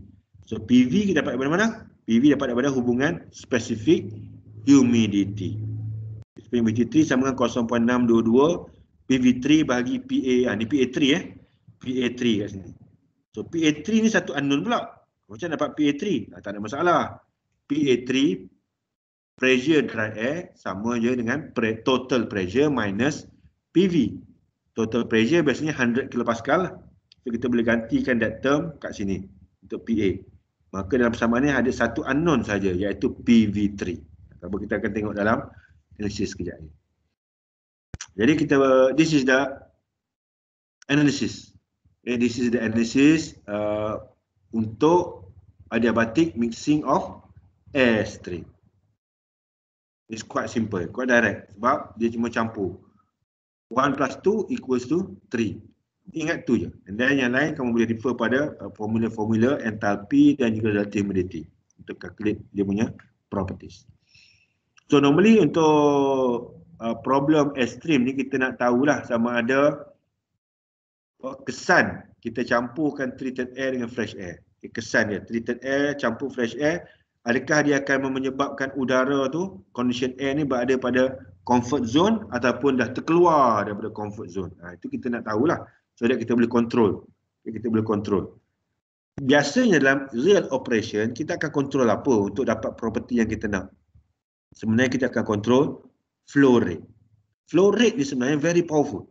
So, PV kita dapat daripada mana? PV dapat daripada hubungan specific humidity. Specific humidity 3 sama dengan 0.622 PV3 bagi PA ha, ah, ni PA3 eh PA3 kat sini so PA3 ni satu unknown pula macam dapat PA3 ha, ah, tak ada masalah PA3 pressure dry air sama je dengan pre total pressure minus PV total pressure biasanya 100 kPa lah. so kita boleh gantikan that term kat sini untuk PA maka dalam persamaan ni ada satu unknown saja iaitu PV3 apa kita akan tengok dalam analisis kejap ni jadi kita this is the analysis. Okay, this is the analysis uh, untuk adiabatic mixing of air stream. It's quite simple, quite direct sebab dia cuma campur. 1 plus 2 equals to 3. Ingat tu je. And then yang lain kamu boleh refer pada uh, formula-formula uh, enthalpy dan juga relative humidity untuk calculate dia punya properties. So normally untuk Uh, problem ekstrim ni kita nak tahulah sama ada uh, kesan kita campurkan treated air dengan fresh air. Kesan dia treated air campur fresh air adakah dia akan menyebabkan udara tu condition air ni berada pada comfort zone ataupun dah terkeluar daripada comfort zone. Ha, itu kita nak tahulah so that kita boleh control. Kita boleh control. Biasanya dalam real operation kita akan control apa untuk dapat property yang kita nak. Sebenarnya kita akan control flow rate. Flow rate ni sebenarnya very powerful.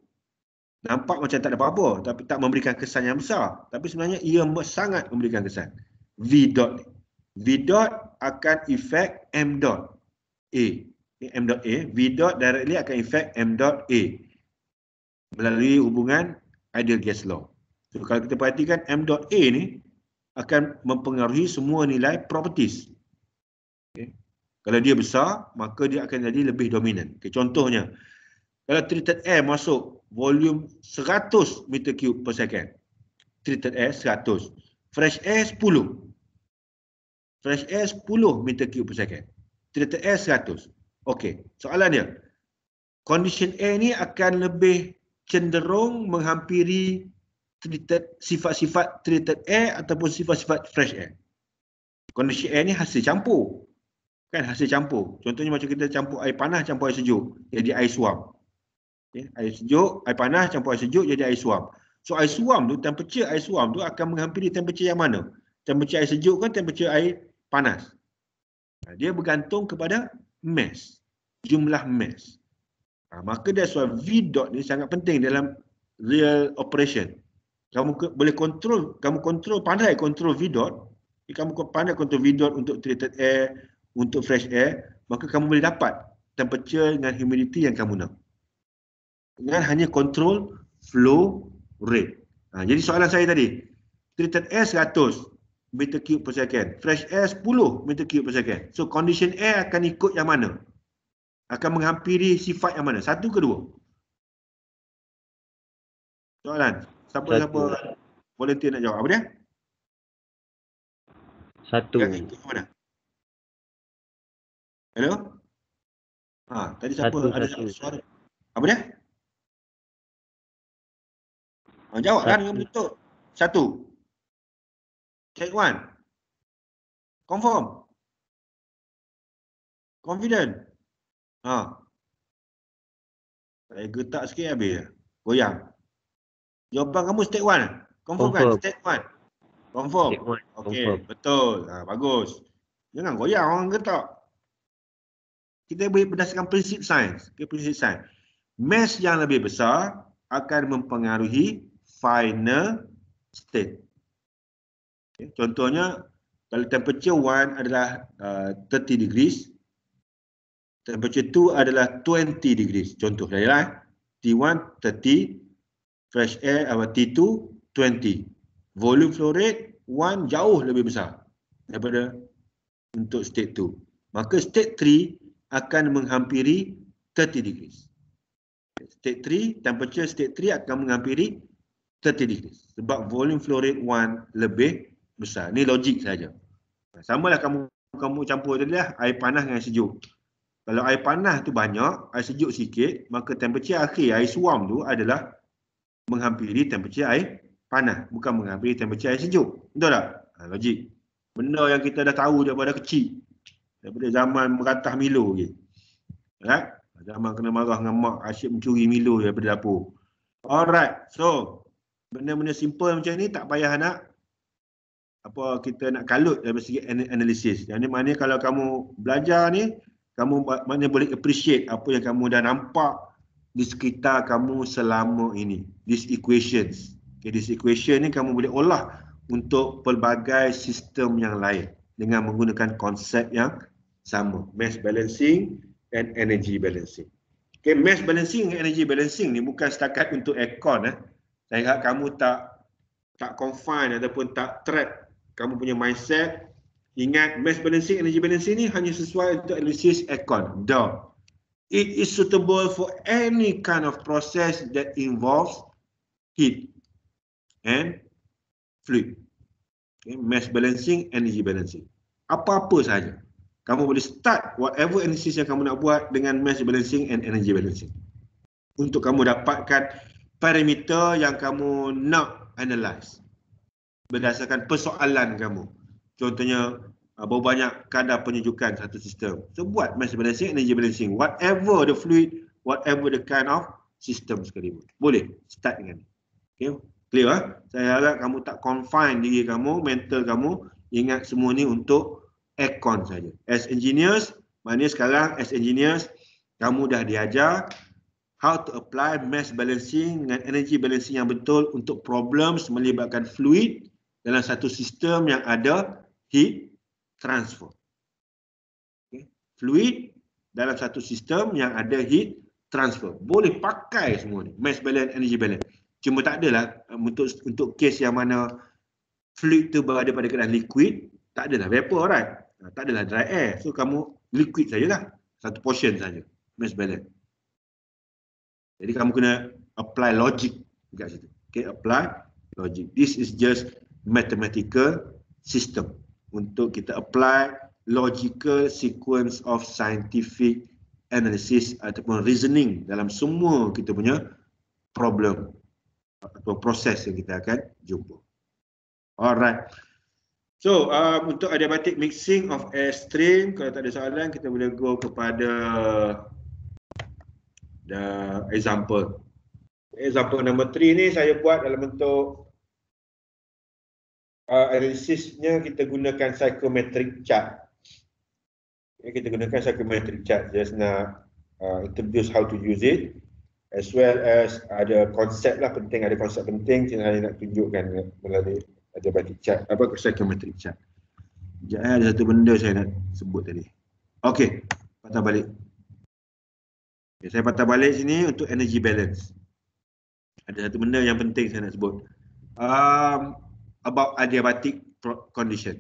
Nampak macam tak ada apa-apa tapi tak memberikan kesan yang besar. Tapi sebenarnya ia sangat memberikan kesan. V dot. V dot akan efek M dot A. M dot A. V dot directly akan efek M dot A. Melalui hubungan ideal gas law. So, kalau kita perhatikan M dot A ni akan mempengaruhi semua nilai properties. Okay. Kalau dia besar, maka dia akan jadi lebih dominan. Okay, contohnya, kalau treated air masuk volume 100 meter cube per second. Treated air 100. Fresh air 10. Fresh air 10 meter cube per second. Treated air 100. Okey, soalan dia. Condition air ni akan lebih cenderung menghampiri sifat-sifat treated, treated air ataupun sifat-sifat fresh air. Condition air ni hasil campur kan hasil campur. Contohnya macam kita campur air panas campur air sejuk jadi air suam. Okay. Ya, air sejuk, air panas campur air sejuk jadi air suam. So air suam tu, temperature air suam tu akan menghampiri temperature yang mana? Temperature air sejuk kan temperature air panas. Dia bergantung kepada mass. Jumlah mass. Ha, maka that's why V dot ni sangat penting dalam real operation. Kamu ke, boleh control, kamu control pandai kontrol V dot. Kamu pandai control V dot untuk treated air, untuk fresh air, maka kamu boleh dapat temperature dengan humidity yang kamu nak. Dengan hanya control flow rate. Ha, jadi soalan saya tadi, treated air 100 meter kub per second, fresh air 10 meter kub per second. So condition air akan ikut yang mana? Akan menghampiri sifat yang mana? Satu ke dua? Soalan, siapa-siapa volunteer nak jawab apa dia? Satu. Yang Hello? Ha, tadi siapa satu, ada satu. suara? Apa dia? Ha, jawab kan. dengan betul. Satu. Check one. Confirm. Confident. Ha. Saya getak sikit habis. Goyang. Jawapan kamu step one. Confirm, kan? Confirm. kan? Step one. Confirm. Okey, betul. Ha, bagus. Jangan goyang orang getak kita boleh berdasarkan prinsip sains ke prinsip sains mass yang lebih besar akan mempengaruhi final state okay. contohnya kalau temperature 1 adalah uh, 30 degrees temperature 2 adalah 20 degrees contoh jadilah T1 30 fresh air atau T2 20 volume flow rate 1 jauh lebih besar daripada untuk state 2 maka state akan menghampiri 30 degrees. State 3, temperature state 3 akan menghampiri 30 degrees. Sebab volume flow rate 1 lebih besar. Ni logik saja. Sama lah kamu, kamu campur tadi lah air panas dengan sejuk. Kalau air panas tu banyak, air sejuk sikit, maka temperature akhir air suam tu adalah menghampiri temperature air panas. Bukan menghampiri temperature air sejuk. Betul tak? Ha, logik. Benda yang kita dah tahu daripada kecil daripada zaman meratah Milo lagi. Right? Zaman kena marah dengan mak asyik mencuri Milo daripada dapur. Alright. So, benda-benda simple macam ni tak payah nak apa kita nak kalut dari segi analisis. Yang ni maknanya kalau kamu belajar ni, kamu maknanya boleh appreciate apa yang kamu dah nampak di sekitar kamu selama ini. These equations. Okay, this equation ni kamu boleh olah untuk pelbagai sistem yang lain dengan menggunakan konsep yang sama mass balancing and energy balancing okay mass balancing and energy balancing ni bukan setakat untuk aircon eh saya harap kamu tak tak confine ataupun tak trap kamu punya mindset ingat mass balancing energy balancing ni hanya sesuai untuk analysis aircon dah it is suitable for any kind of process that involves heat and fluid okay mass balancing energy balancing apa-apa saja kamu boleh start whatever analysis yang kamu nak buat dengan mass balancing and energy balancing untuk kamu dapatkan parameter yang kamu nak analyse berdasarkan persoalan kamu contohnya ah, berapa banyak kadar penyejukan satu sistem so buat mass balancing energy balancing whatever the fluid whatever the kind of system sekalipun boleh start dengan okey clear ha? saya harap kamu tak confine diri kamu mental kamu ingat semua ni untuk aircon saja. As engineers, maknanya sekarang as engineers, kamu dah diajar how to apply mass balancing dengan energy balancing yang betul untuk problems melibatkan fluid dalam satu sistem yang ada heat transfer. Okay. Fluid dalam satu sistem yang ada heat transfer. Boleh pakai semua ni, mass balance, energy balance. Cuma tak adalah eh, untuk, untuk case yang mana fluid tu berada pada keadaan liquid, tak adalah vapor right ah, tak adalah dry air so kamu liquid sajalah satu portion saja mass balance jadi kamu kena apply logic dekat situ okey apply logic this is just mathematical system untuk kita apply logical sequence of scientific analysis ataupun reasoning dalam semua kita punya problem atau proses yang kita akan jumpa alright So um, untuk adiabatic mixing of airstream, kalau tak ada soalan kita boleh go kepada the example. Example number 3 ni saya buat dalam bentuk uh, analisisnya kita gunakan psychometric chart. Okay, kita gunakan psychometric chart just nak uh, introduce how to use it as well as ada konsep lah penting, ada konsep penting yang saya nak tunjukkan melalui ada batik cat apa kesan geometri cat Sekejap eh, ada satu benda saya nak sebut tadi. Okey, patah balik. Okay, saya patah balik sini untuk energy balance. Ada satu benda yang penting saya nak sebut. Um, about adiabatic condition.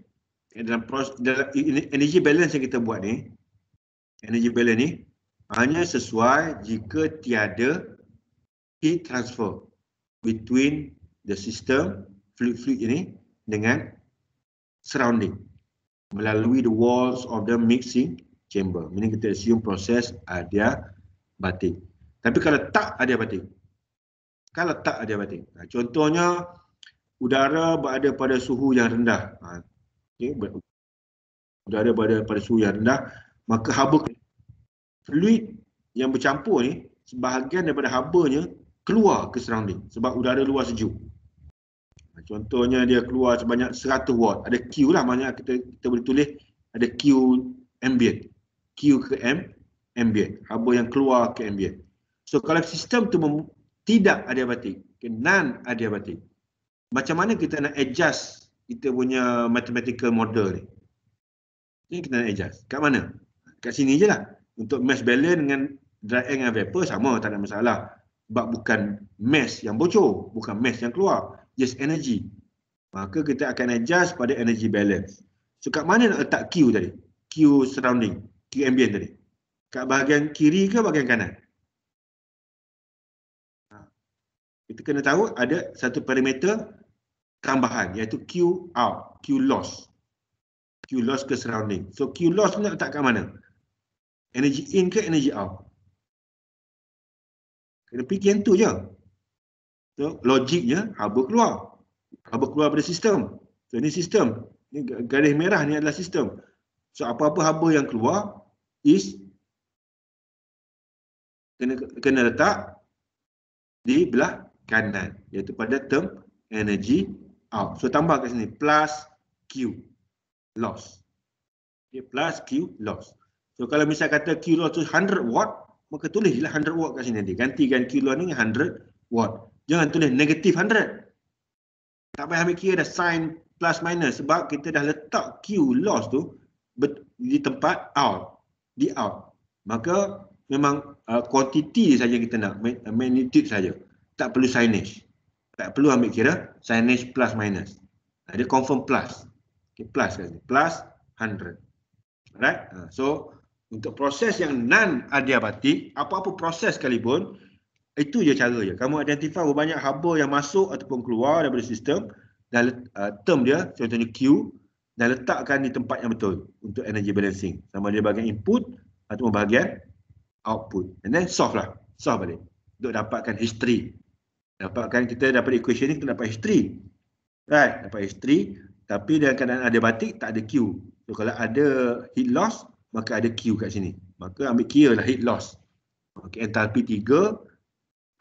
Dalam, dalam energy balance yang kita buat ni, energy balance ni, hanya sesuai jika tiada heat transfer between the system fluid-fluid ini dengan surrounding melalui the walls of the mixing chamber. Ini kita assume proses ada batik. Tapi kalau tak ada batik, Kalau tak ada adiabatik. Ha, contohnya udara berada pada suhu yang rendah. Ha, udara berada pada suhu yang rendah. Maka haba fluid yang bercampur ni sebahagian daripada habanya keluar ke surrounding. Sebab udara luar sejuk. Contohnya dia keluar sebanyak 100 watt. Ada Q lah banyak kita kita boleh tulis ada Q ambient. Q ke M ambient. Apa yang keluar ke ambient. So kalau sistem tu mem- tidak adiabatik, okay, non adiabatik. Macam mana kita nak adjust kita punya mathematical model ni? ni kita nak adjust. Kat mana? Kat sini je lah. Untuk mass balance dengan dry air dengan vapor sama tak ada masalah. Sebab bukan mass yang bocor. Bukan mass yang keluar just energy. Maka kita akan adjust pada energy balance. So kat mana nak letak Q tadi? Q surrounding, Q ambient tadi. Kat bahagian kiri ke bahagian kanan? Ha. Kita kena tahu ada satu parameter tambahan iaitu Q out, Q loss. Q loss ke surrounding. So Q loss nak letak kat mana? Energy in ke energy out? Kena fikir yang tu je. So, logiknya habuk keluar. Habuk keluar pada sistem. So, ini sistem. Ini garis merah ni adalah sistem. So, apa-apa habuk yang keluar is kena, kena letak di belah kanan. Iaitu pada term energy out. So, tambah kat sini. Plus Q loss. Okay, plus Q loss. So, kalau misal kata Q loss tu 100 watt, maka tulislah 100 watt kat sini nanti. Gantikan Q loss ni 100 watt. Jangan tulis negatif 100. Tak payah ambil kira dah sign plus minus sebab kita dah letak Q loss tu di tempat out. Di out. Maka memang kuantiti uh, saja kita nak, uh, magnitude saja. Tak perlu signage. Tak perlu ambil kira signage plus minus. Dia confirm plus. Okay, plus kan? Plus 100. Alright? Uh, so, untuk proses yang non-adiabatik, apa-apa proses sekalipun, itu je cara je. Kamu identify berapa banyak haba yang masuk ataupun keluar daripada sistem dan uh, term dia, contohnya Q dan letakkan di tempat yang betul untuk energy balancing. Sama dia bahagian input ataupun bahagian output. And then solve lah. Solve balik. Untuk dapatkan history. Dapatkan kita dapat equation ni, kita dapat history. Right? Dapat history. Tapi dengan keadaan ada batik, tak ada Q. So kalau ada heat loss, maka ada Q kat sini. Maka ambil kira lah heat loss. Okay, entalpi 3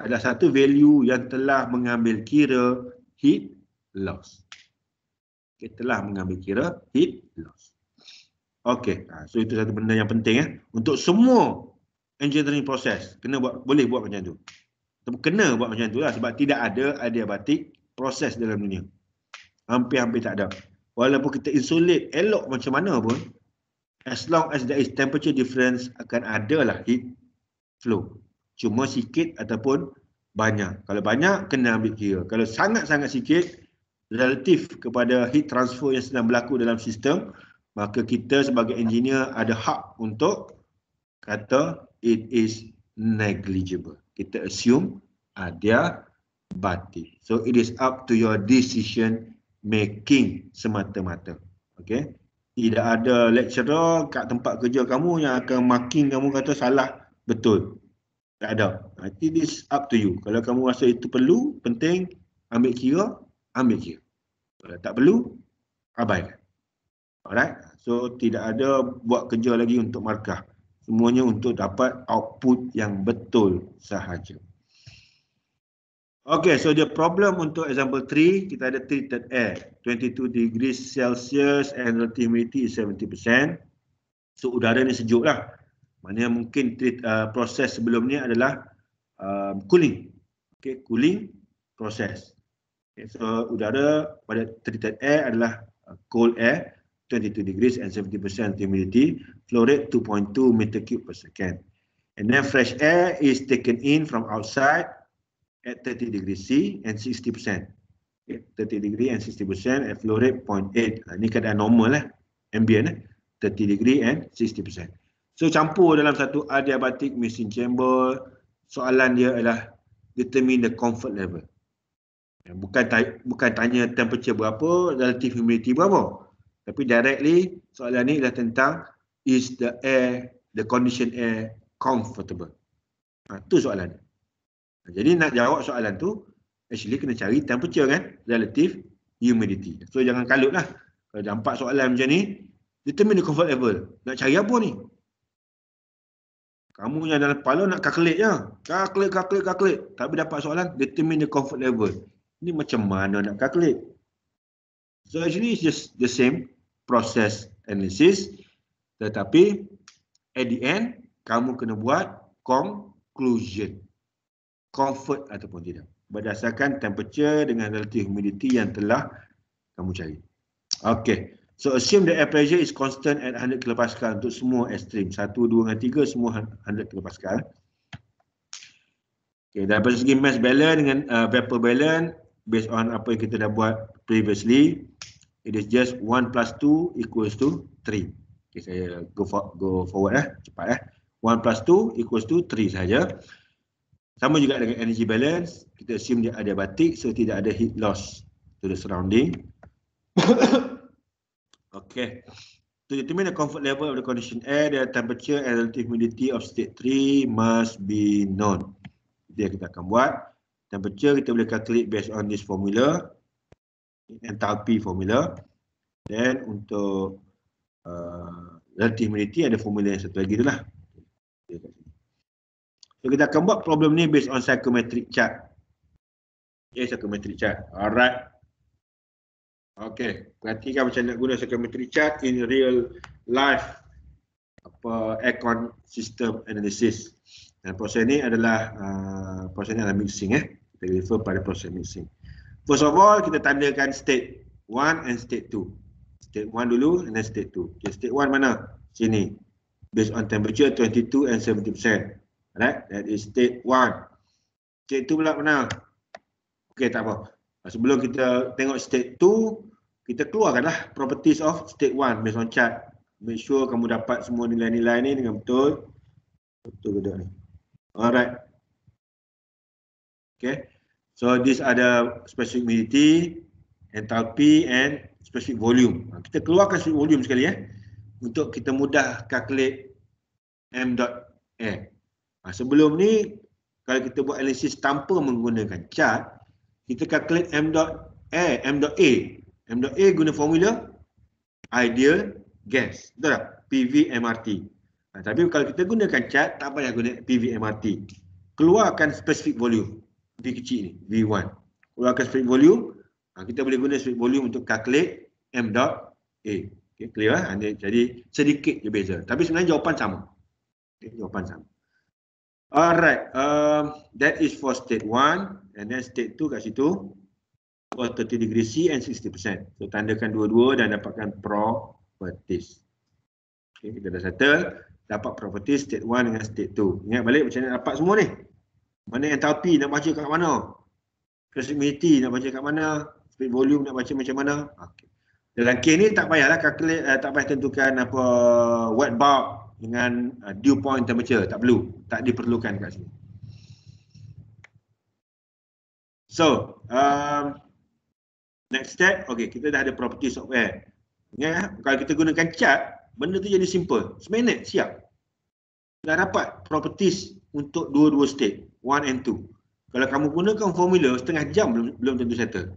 adalah satu value yang telah mengambil kira heat loss. Okay, telah mengambil kira heat loss. Okey, ha, so itu satu benda yang penting ya untuk semua engineering proses kena buat boleh buat macam tu. Tapi kena buat macam tu lah sebab tidak ada adiabatik proses dalam dunia. Hampir-hampir tak ada. Walaupun kita insulate elok macam mana pun as long as there is temperature difference akan ada lah heat flow cuma sikit ataupun banyak. Kalau banyak, kena ambil kira. Kalau sangat-sangat sikit, relatif kepada heat transfer yang sedang berlaku dalam sistem, maka kita sebagai engineer ada hak untuk kata it is negligible. Kita assume ada bati. So it is up to your decision making semata-mata. Okay. Tidak ada lecturer kat tempat kerja kamu yang akan marking kamu kata salah betul tak ada. I think this up to you. Kalau kamu rasa itu perlu, penting, ambil kira, ambil kira. Kalau tak perlu, abaikan. Alright. So tidak ada buat kerja lagi untuk markah. Semuanya untuk dapat output yang betul sahaja. Okay, so the problem untuk example 3, kita ada treated air. 22 degrees Celsius and relative humidity is 70%. So udara ni sejuk lah. Maknanya mungkin uh, proses sebelum ni adalah um, cooling. Okay, cooling proses. Okay, so udara pada treated air adalah uh, cold air 22 degrees and 70% humidity, flow rate 2.2 meter cube per second. And then fresh air is taken in from outside at 30 degrees C and 60%. Okay, 30 degrees and 60% at flow rate 0.8. Uh, ni keadaan normal lah, ambient lah. 30 degrees and 60%. So campur dalam satu adiabatic mixing chamber Soalan dia adalah Determine the comfort level ya, Bukan bukan tanya temperature berapa Relative humidity berapa Tapi directly soalan ni adalah tentang Is the air, the condition air comfortable ha, Tu soalan ni ha, Jadi nak jawab soalan tu Actually kena cari temperature kan Relative humidity So jangan kalut lah Kalau dah soalan macam ni Determine the comfort level Nak cari apa ni kamu yang dalam kepala nak kaklit je. Kaklit, kaklit, kaklit. Tapi dapat soalan, determine the comfort level. Ini macam mana nak kaklit? So actually it's just the same process analysis. Tetapi at the end, kamu kena buat conclusion. Comfort ataupun tidak. Berdasarkan temperature dengan relative humidity yang telah kamu cari. Okay. So assume the air pressure is constant at 100 kPa untuk semua extreme 1, 2 dan 3 semua 100 kPa. Okay, dari segi mass balance dengan uh, vapor balance based on apa yang kita dah buat previously it is just 1 plus 2 equals to 3. Okay, saya go, for, go forward eh. Cepat eh. 1 plus 2 equals to 3 saja. Sama juga dengan energy balance. Kita assume dia ada batik so tidak ada heat loss to the surrounding. Okay. To determine the comfort level of the condition air, the temperature and relative humidity of state 3 must be known. Jadi kita akan buat. Temperature kita boleh calculate based on this formula. Enthalpy formula. Then untuk uh, relative humidity ada formula yang satu lagi itulah. So kita akan buat problem ni based on psychometric chart. Okay, psychometric chart. Alright. Okey, perhatikan macam nak guna circuitry chart in real life apa aircon system analysis. Dan proses ni adalah uh, proses ni adalah mixing eh. Kita refer pada proses mixing. First of all, kita tandakan state 1 and state 2. State 1 dulu and then state 2. Okay, state 1 mana? Sini. Based on temperature 22 and 70%. Alright, that is state 1. State 2 pula mana? Okey, tak apa. Ah, sebelum kita tengok state 2, kita keluarkanlah properties of state 1 based on chart. Make sure kamu dapat semua nilai-nilai ni dengan betul. Betul betul ni. Alright. Okay. So this ada specific humidity, enthalpy and specific volume. Ah, kita keluarkan specific volume sekali ya. Eh, untuk kita mudah calculate M dot air. Ah, sebelum ni, kalau kita buat analisis tanpa menggunakan chart, kita calculate m dot a m dot a m dot a guna formula ideal gas betul tak pv mrt ha, tapi kalau kita gunakan cat tak payah guna pv mrt keluarkan specific volume v kecil ni v1 keluarkan specific volume ha, kita boleh guna specific volume untuk calculate m dot a okey clear ha? Ha, jadi sedikit je beza tapi sebenarnya jawapan sama okay, jawapan sama Alright, um, that is for state one and then state 2 kat situ for 30 degree C and 60%. So tandakan dua-dua dan dapatkan properties. Okay, kita dah settle. Dapat properties state 1 dengan state 2. Ingat balik macam mana dapat semua ni. Mana enthalpy nak baca kat mana? Proximity nak baca kat mana? Speed volume nak baca macam mana? Okay. Dalam case ni tak payahlah calculate, eh, tak payah tentukan apa wet bulb dengan uh, dew point temperature. Tak perlu. Tak diperlukan kat sini. So, um, next step, okay, kita dah ada property software. Yeah, kalau kita gunakan chat, benda tu jadi simple. Seminit, siap. Dah dapat properties untuk dua-dua state, one and two. Kalau kamu gunakan formula, setengah jam belum, belum tentu settle.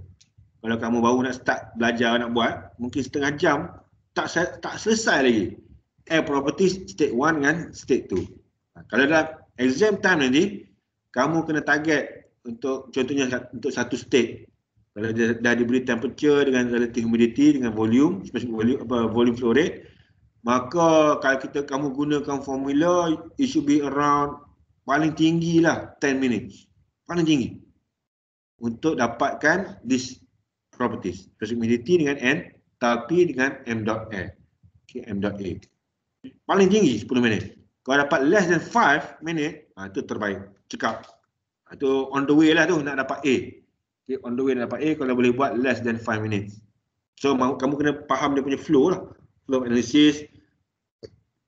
Kalau kamu baru nak start belajar, nak buat, mungkin setengah jam, tak tak selesai lagi. Air properties, state one dengan state two. Ha, kalau dalam exam time nanti, kamu kena target untuk contohnya untuk satu state kalau dia dah diberi temperature dengan relative humidity dengan volume specific volume apa volume flow rate maka kalau kita kamu gunakan formula it should be around paling tinggi lah 10 minutes paling tinggi untuk dapatkan this properties specific humidity dengan n tapi dengan m dot a okay, m dot a paling tinggi 10 minit kalau dapat less than 5 minit ah, itu terbaik cekap atau on the way lah tu nak dapat A. Okay, on the way nak dapat A kalau boleh buat less than 5 minutes. So kamu kena faham dia punya flow lah. Flow analysis.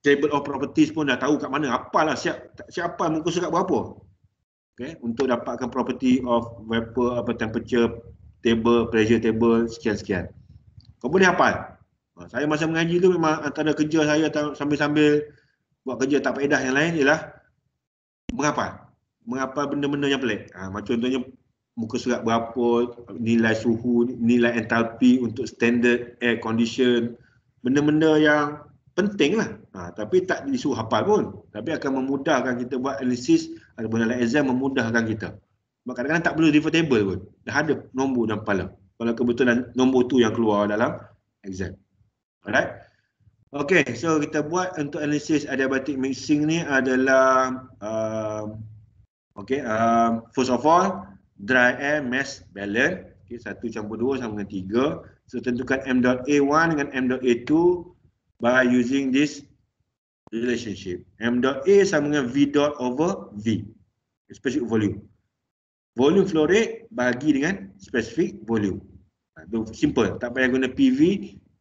Table of properties pun dah tahu kat mana. Apalah siap siap apa muka surat berapa. Okay, untuk dapatkan property of vapor, apa temperature, table, pressure table, sekian-sekian. Kau boleh hafal. Ha, saya masa mengaji tu memang antara kerja saya sambil-sambil buat kerja tak faedah yang lain ialah menghafal mengapa benda-benda yang pelik. Ha, macam contohnya muka surat berapa, nilai suhu, nilai entalpi untuk standard air condition. Benda-benda yang penting lah. Ha, tapi tak disuruh hafal pun. Tapi akan memudahkan kita buat analisis ataupun dalam exam memudahkan kita. Sebab kadang-kadang tak perlu refer table pun. Dah ada nombor dalam kepala. Kalau kebetulan nombor tu yang keluar dalam exam. Alright. Okay, so kita buat untuk analisis adiabatic mixing ni adalah uh, Okay, um, first of all, dry air mass balance. Okay, satu campur dua sama dengan tiga. So, tentukan M dot A1 dengan M dot A2 by using this relationship. M dot A sama dengan V dot over V. Specific volume. Volume flow rate bagi dengan specific volume. Itu ha, simple. Tak payah guna PV,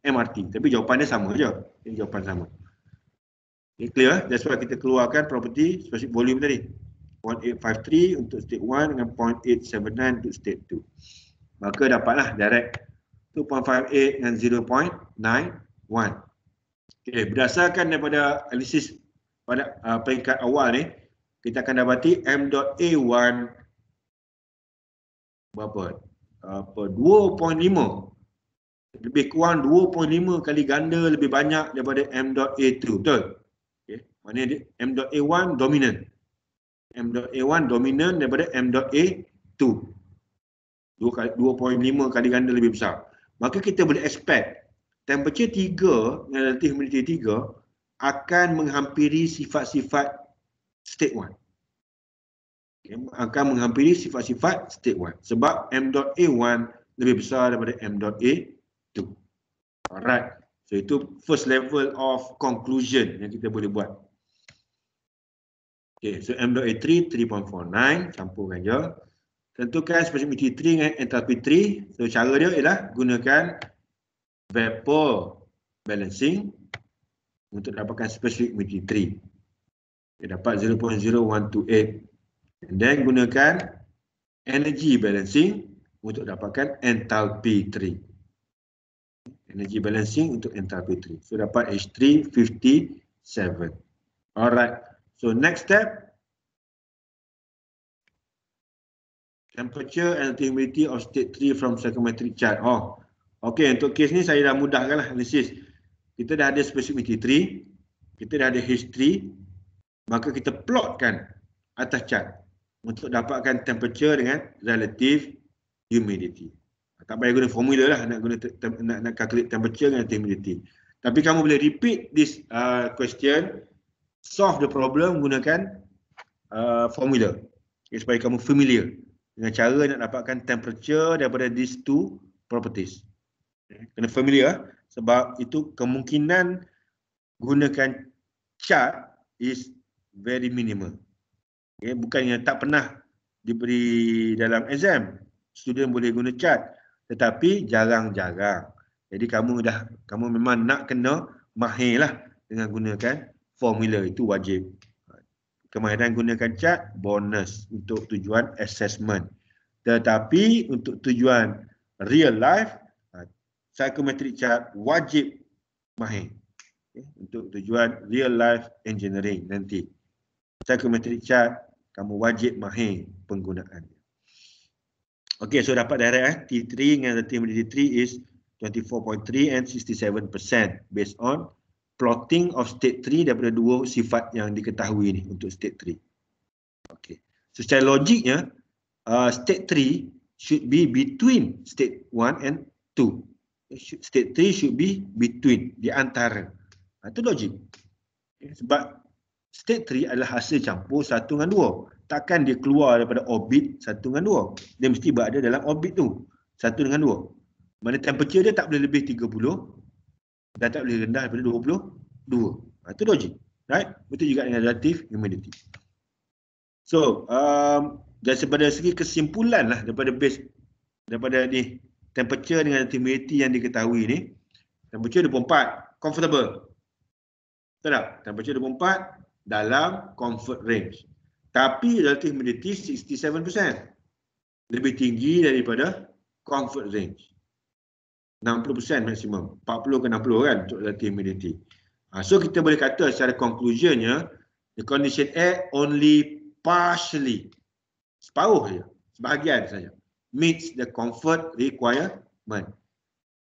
MRT. Tapi jawapannya sama je. Ini jawapan sama. Okay, clear? Eh? That's why kita keluarkan property specific volume tadi. 0.853 untuk state 1 dengan 0.879 untuk state 2. Maka dapatlah direct 2.58 dengan 0.91. Okay, berdasarkan daripada analisis pada uh, peringkat awal ni, kita akan dapati M.A1 berapa? Apa uh, 2.5 lebih kurang 2.5 kali ganda lebih banyak daripada M.A2, betul? Okey, maknanya M.A1 dominant. M dot M.A1 dominan daripada M dot M.A2. 2.5 kali ganda lebih besar. Maka kita boleh expect temperature 3 dan relative humidity 3 akan menghampiri sifat-sifat state 1. Okay, akan menghampiri sifat-sifat state 1. Sebab M dot M.A1 lebih besar daripada M dot M.A2. Alright. So itu first level of conclusion yang kita boleh buat. Okay, so M.A3 dot 3.49 campurkan je. Tentukan spesifikasi 3 dengan entropi 3. So cara dia ialah gunakan vapor balancing untuk dapatkan spesifikasi 3. Dia dapat 0.0128. And then gunakan energy balancing untuk dapatkan entropi 3. Energy balancing untuk entropi 3. So dapat H3 57. Alright. So next step, temperature and humidity of state 3 from psychometric chart. Oh, okay. Untuk case ni saya dah mudahkan lah analisis. Kita dah ada specificity 3, kita dah ada history, maka kita plotkan atas chart untuk dapatkan temperature dengan relative humidity. Tak payah guna formula lah nak guna nak, nak calculate temperature dengan humidity. Tapi kamu boleh repeat this uh, question solve the problem gunakan uh, formula okay, supaya kamu familiar dengan cara nak dapatkan temperature daripada these two properties okay. kena familiar eh? sebab itu kemungkinan gunakan chart is very minimal okay. bukan yang tak pernah diberi dalam exam student boleh guna chart tetapi jarang-jarang jadi kamu dah kamu memang nak kena mahir lah dengan gunakan formula itu wajib. Kemahiran gunakan cat bonus untuk tujuan assessment. Tetapi untuk tujuan real life ha, psychometric chart wajib mahir. Okay. Ya, untuk tujuan real life engineering nanti. Psychometric chart kamu wajib mahir penggunaannya. Okey so dapat direct eh. T3 dengan relative 3 is 24.3 and 67% based on plotting of state 3 daripada dua sifat yang diketahui ni untuk state 3. Okay. So, secara logiknya, uh, state 3 should be between state 1 and 2. State 3 should be between, di antara. Ha, itu logik. Okay. Sebab state 3 adalah hasil campur satu dengan dua. Takkan dia keluar daripada orbit satu dengan dua. Dia mesti berada dalam orbit tu. Satu dengan dua. Mana temperature dia tak boleh lebih 30 dan tak boleh rendah daripada 22. Ha, itu logik. Right? Betul juga dengan relatif humidity. So, um, dari sebenarnya segi kesimpulan lah daripada base, daripada ni, temperature dengan humidity yang diketahui ni, temperature 24, comfortable. Betul tak? Temperature 24 dalam comfort range. Tapi relatif humidity 67%. Lebih tinggi daripada comfort range. 60% maksimum. 40 ke 60 kan untuk relative humidity. Ha, ah, so kita boleh kata secara conclusionnya, the condition air only partially, separuh saja, sebahagian saja, meets the comfort requirement.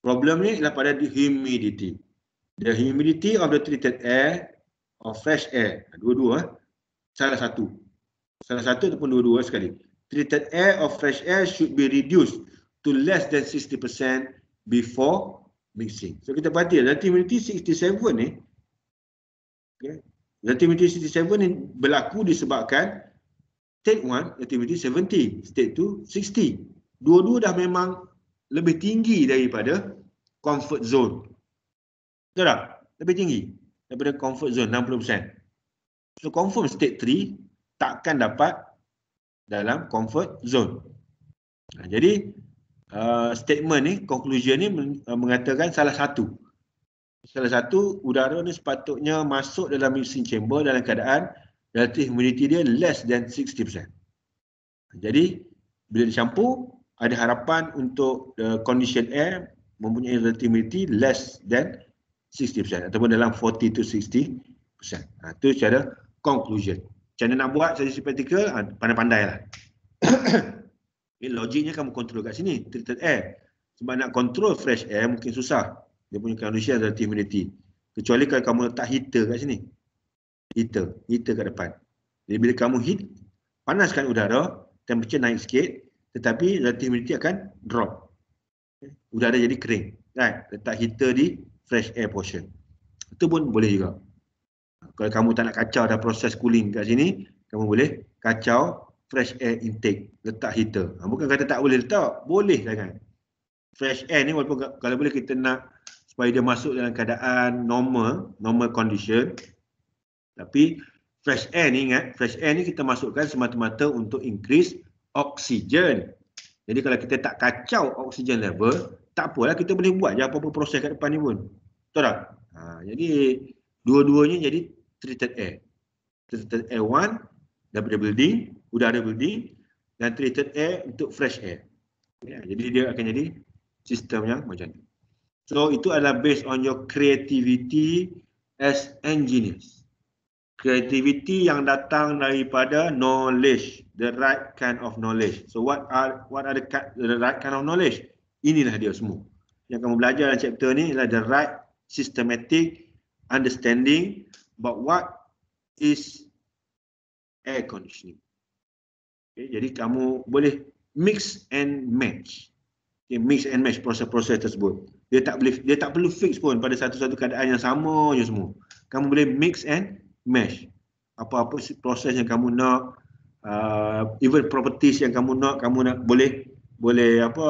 Problem ni ialah pada the humidity. The humidity of the treated air, of fresh air, dua-dua, salah satu. Salah satu ataupun dua-dua sekali. Treated air of fresh air should be reduced to less than 60% before mixing. So kita perhati relativity 67 ni okay, relativity 67 ni berlaku disebabkan state 1 relativity 70, state 2 60. Dua-dua dah memang lebih tinggi daripada comfort zone. Betul tak? Lebih tinggi daripada comfort zone 60%. So confirm state 3 takkan dapat dalam comfort zone. Ha, jadi Uh, statement ni, conclusion ni uh, mengatakan salah satu. Salah satu, udara ni sepatutnya masuk dalam mixing chamber dalam keadaan relative humidity dia less than 60%. Jadi, bila dicampur, ada harapan untuk uh, condition air mempunyai relative humidity less than 60% ataupun dalam 40 to 60%. Ha, itu secara conclusion. Macam mana nak buat, saya simpatikal, ha, pandai-pandailah. Okay, logiknya kamu kontrol kat sini, treated air. Sebab nak kontrol fresh air mungkin susah. Dia punya condition relative humidity. Kecuali kalau kamu letak heater kat sini. Heater, heater kat depan. Jadi bila kamu heat, panaskan udara, temperature naik sikit, tetapi relative humidity akan drop. Udara jadi kering. Right? Kan? Letak heater di fresh air portion. Itu pun boleh juga. Kalau kamu tak nak kacau dah proses cooling kat sini, kamu boleh kacau fresh air intake, letak heater. Ha, bukan kata tak boleh letak, boleh kan. Fresh air ni walaupun kalau boleh kita nak supaya dia masuk dalam keadaan normal, normal condition. Tapi fresh air ni ingat, fresh air ni kita masukkan semata-mata untuk increase oksigen. Jadi kalau kita tak kacau oksigen level, tak apalah kita boleh buat je apa-apa proses kat depan ni pun. Betul tak? Ha, jadi dua-duanya jadi treated air. Treated air one, double building, udara building dan treated air untuk fresh air. Ya, jadi dia akan jadi sistemnya macam ni. So itu adalah based on your creativity as engineers. Creativity yang datang daripada knowledge, the right kind of knowledge. So what are what are the, the right kind of knowledge? Inilah dia semua. Yang kamu belajar dalam chapter ni adalah the right systematic understanding about what is air conditioning. Okay, jadi kamu boleh mix and match. Okay, mix and match proses-proses tersebut. Dia tak boleh dia tak perlu fix pun pada satu-satu keadaan yang sama je semua. Kamu boleh mix and match. Apa-apa proses yang kamu nak uh, even properties yang kamu nak kamu nak boleh boleh apa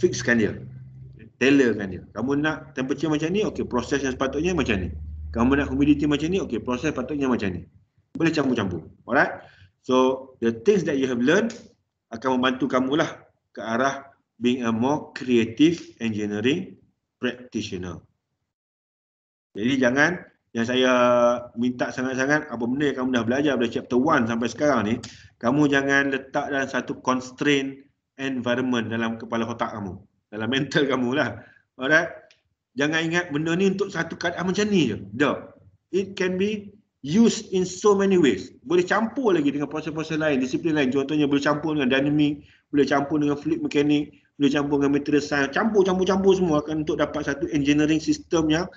fixkan dia. Tailorkan dia. Kamu nak temperature macam ni, okey proses yang sepatutnya macam ni. Kamu nak humidity macam ni, okey proses patutnya macam ni. Boleh campur-campur. Alright? So the things that you have learned akan membantu kamu lah ke arah being a more creative engineering practitioner. Jadi jangan yang saya minta sangat-sangat apa benda yang kamu dah belajar dari chapter 1 sampai sekarang ni, kamu jangan letak dalam satu constraint environment dalam kepala otak kamu, dalam mental kamu lah. Alright? Jangan ingat benda ni untuk satu keadaan macam ni je. Duh. It can be used in so many ways. Boleh campur lagi dengan proses-proses lain, disiplin lain. Contohnya boleh campur dengan dynamic, boleh campur dengan fluid mechanic, boleh campur dengan material science, campur-campur-campur semua akan untuk dapat satu engineering system yang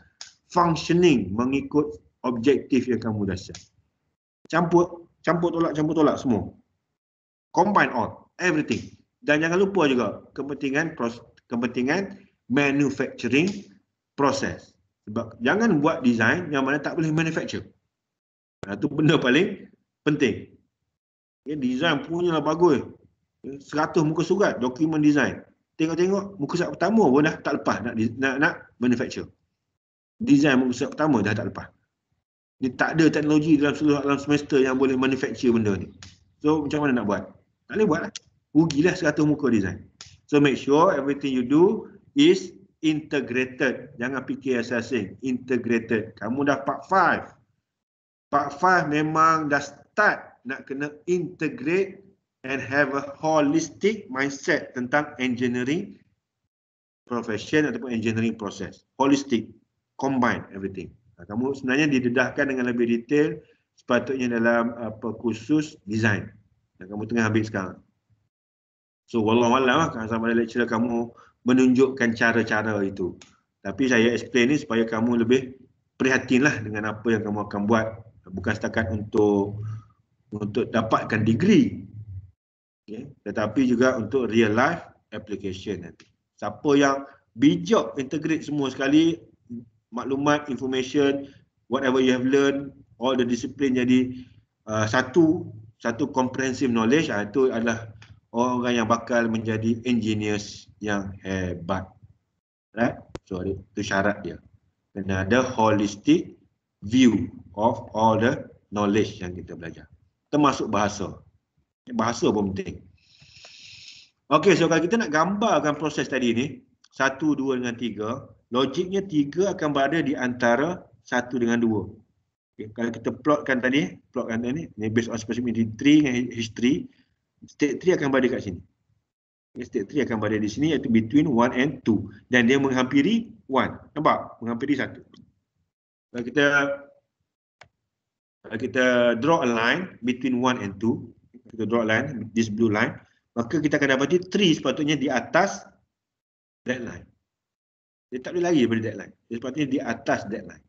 functioning mengikut objektif yang kamu dah set. Campur, campur tolak, campur tolak semua. Combine all, everything. Dan jangan lupa juga kepentingan pros, kepentingan manufacturing process. Sebab jangan buat design yang mana tak boleh manufacture. Satu ha, benda paling penting. Ya, design punya lah bagus. 100 muka surat dokumen design. Tengok-tengok muka surat pertama pun dah tak lepas nak nak, nak manufacture. Design muka surat pertama dah tak lepas. Ni tak ada teknologi dalam seluruh alam semester yang boleh manufacture benda ni. So macam mana nak buat? Tak boleh buat lah. Rugilah 100 muka design. So make sure everything you do is integrated. Jangan fikir asal asing. Integrated. Kamu dah part 5. Pak Fah memang dah start nak kena integrate and have a holistic mindset tentang engineering profession ataupun engineering process. Holistic, combine everything. Ha, kamu sebenarnya didedahkan dengan lebih detail sepatutnya dalam apa kursus design yang kamu tengah ambil sekarang. So, walau-walau lah kalau sama ada lecturer kamu menunjukkan cara-cara itu. Tapi saya explain ni supaya kamu lebih prihatinlah dengan apa yang kamu akan buat bukan setakat untuk untuk dapatkan degree okay. tetapi juga untuk real life application nanti siapa yang bijak integrate semua sekali maklumat information whatever you have learned all the discipline jadi uh, satu satu comprehensive knowledge ah, itu adalah orang yang bakal menjadi engineers yang hebat right so itu syarat dia kena ada holistic view of all the knowledge yang kita belajar. Termasuk bahasa. Bahasa pun penting. Okey, so kalau kita nak gambarkan proses tadi ni, satu, dua dengan tiga, logiknya tiga akan berada di antara satu dengan dua. Okay, kalau kita plotkan tadi, plotkan tadi, ni based on specific tree dengan history, state three akan berada kat sini. Okay, state tree akan berada di sini, iaitu between one and two. Dan dia menghampiri one. Nampak? Menghampiri satu kalau kita kalau kita draw a line between 1 and 2 kita draw a line this blue line maka kita akan dapati 3 sepatutnya di atas deadline dia tak boleh lari daripada deadline dia sepatutnya di atas deadline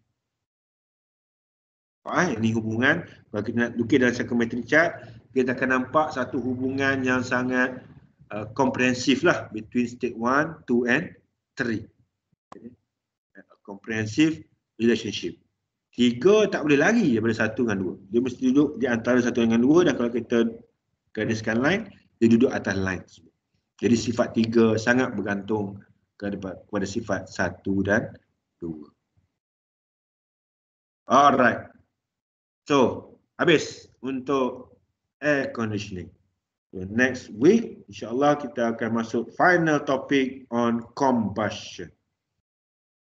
Ah, ini hubungan kalau kita nak lukis dalam psychometric chart kita akan nampak satu hubungan yang sangat uh, komprehensif lah between state 1, 2 and 3 komprehensif okay relationship. Tiga tak boleh lari daripada satu dengan dua. Dia mesti duduk di antara satu dengan dua dan kalau kita gariskan line, dia duduk atas line. Jadi sifat tiga sangat bergantung kepada sifat satu dan dua. Alright. So, habis untuk air conditioning. So, next week, insyaAllah kita akan masuk final topic on combustion.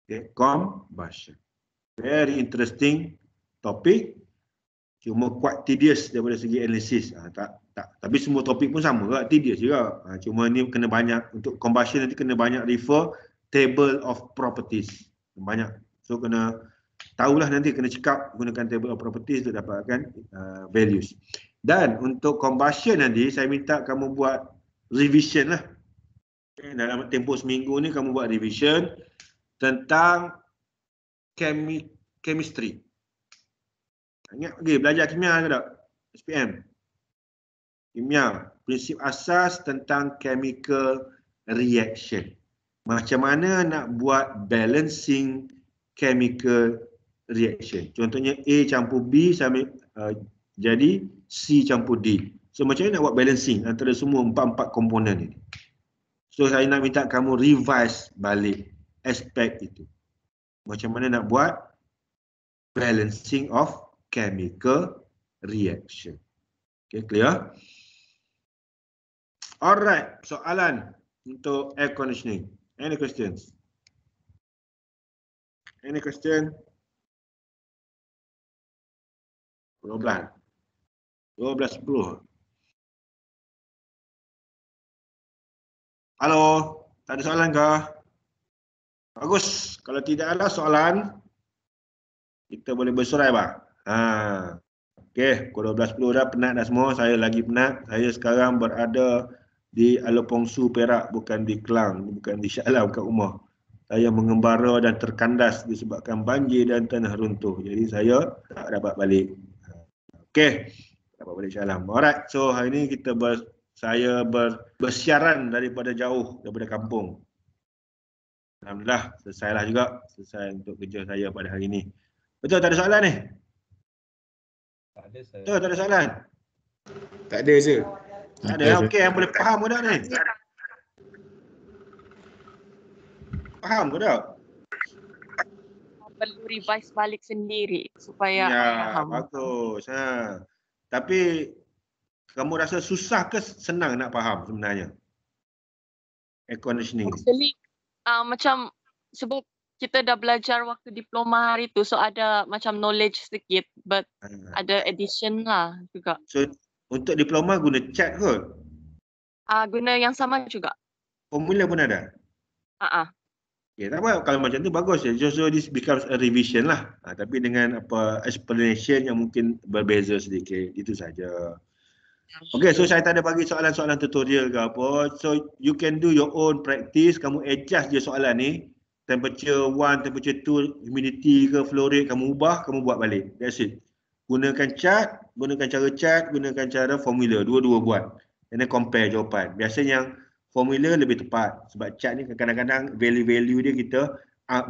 Okay, combustion very interesting topic cuma quite tedious daripada segi analisis ha, ah, tak tak tapi semua topik pun sama juga tedious juga ha, cuma ni kena banyak untuk combustion nanti kena banyak refer table of properties banyak so kena tahulah nanti kena cekap gunakan table of properties untuk dapatkan uh, values dan untuk combustion nanti saya minta kamu buat revision lah okay, eh, dalam tempoh seminggu ni kamu buat revision tentang chemi chemistry. Ingat lagi okay, belajar kimia ke tak? SPM. Kimia, prinsip asas tentang chemical reaction. Macam mana nak buat balancing chemical reaction. Contohnya A campur B sama, uh, jadi C campur D. So macam mana nak buat balancing antara semua empat-empat komponen ini. So saya nak minta kamu revise balik aspek itu macam mana nak buat balancing of chemical reaction. Okay, clear? Alright, soalan untuk air conditioning. Any questions? Any question? Problem. 12.10. Hello, tak ada soalan kah? Bagus. Kalau tidak ada soalan, kita boleh bersurai, Pak. Ha. Okey, pukul 12.10 dah penat dah semua. Saya lagi penat. Saya sekarang berada di Alopongsu, Perak. Bukan di Kelang. Bukan di Syaklam, kat rumah. Saya mengembara dan terkandas disebabkan banjir dan tanah runtuh. Jadi saya tak dapat balik. Ha. Okey. Tak dapat balik Syaklam. Alright. So, hari ini kita ber, saya ber, bersiaran daripada jauh, daripada kampung. Alhamdulillah, selesailah juga. Selesai untuk kerja saya pada hari ini. Betul tak ada soalan ni? Tak ada, Betul tak ada soalan? Tak ada, sir. Tak ada, okey. Yang boleh faham ke tak ni? Faham ke tak? Perlu revise balik sendiri supaya ya, faham. Ya, bagus. Ha. Tapi kamu rasa susah ke senang nak faham sebenarnya? Air conditioning. Actually, uh, macam sebab kita dah belajar waktu diploma hari tu so ada macam knowledge sikit but uh, ada addition lah juga. So untuk diploma guna chat kot? Ah uh, guna yang sama juga. Formula pun ada? Ha ah. Uh-uh. Ya tak apa kalau macam tu bagus ya. So, so this becomes a revision lah. Uh, tapi dengan apa explanation yang mungkin berbeza sedikit itu saja. Okay, so saya tak ada bagi soalan-soalan tutorial ke apa. So, you can do your own practice. Kamu adjust je soalan ni. Temperature one, temperature two, humidity ke, flow rate, kamu ubah, kamu buat balik. That's it. Gunakan chart, gunakan cara chart, gunakan cara formula. Dua-dua buat. And then compare jawapan. Biasanya yang formula lebih tepat. Sebab chart ni kadang-kadang value-value dia kita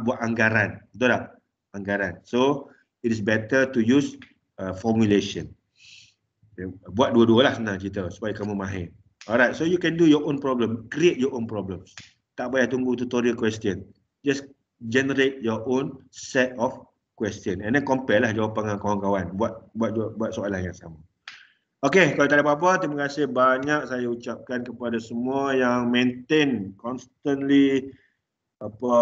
buat anggaran. Betul tak? Anggaran. So, it is better to use uh, formulation. Okay. Buat dua-dua lah senang cerita supaya kamu mahir. Alright, so you can do your own problem. Create your own problems. Tak payah tunggu tutorial question. Just generate your own set of question. And then compare lah jawapan dengan kawan-kawan. Buat, buat buat soalan yang sama. Okay, kalau tak ada apa-apa, terima kasih banyak saya ucapkan kepada semua yang maintain constantly apa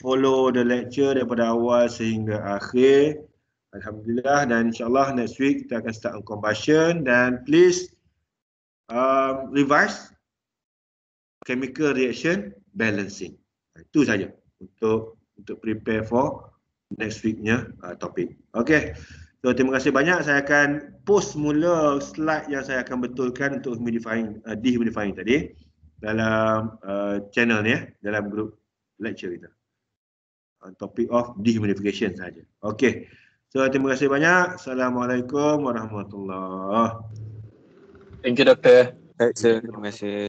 follow the lecture daripada awal sehingga akhir. Alhamdulillah dan insyaAllah next week kita akan start on combustion dan please um, revise chemical reaction balancing. Ha, itu saja untuk untuk prepare for next weeknya uh, topic. Okay. So terima kasih banyak. Saya akan post mula slide yang saya akan betulkan untuk humidifying, uh, dehumidifying tadi dalam uh, channel ni ya, dalam group lecture kita. Uh, topic of dehumidification saja. Okay. So terima kasih banyak. Assalamualaikum warahmatullahi. Thank you doktor. Terima kasih.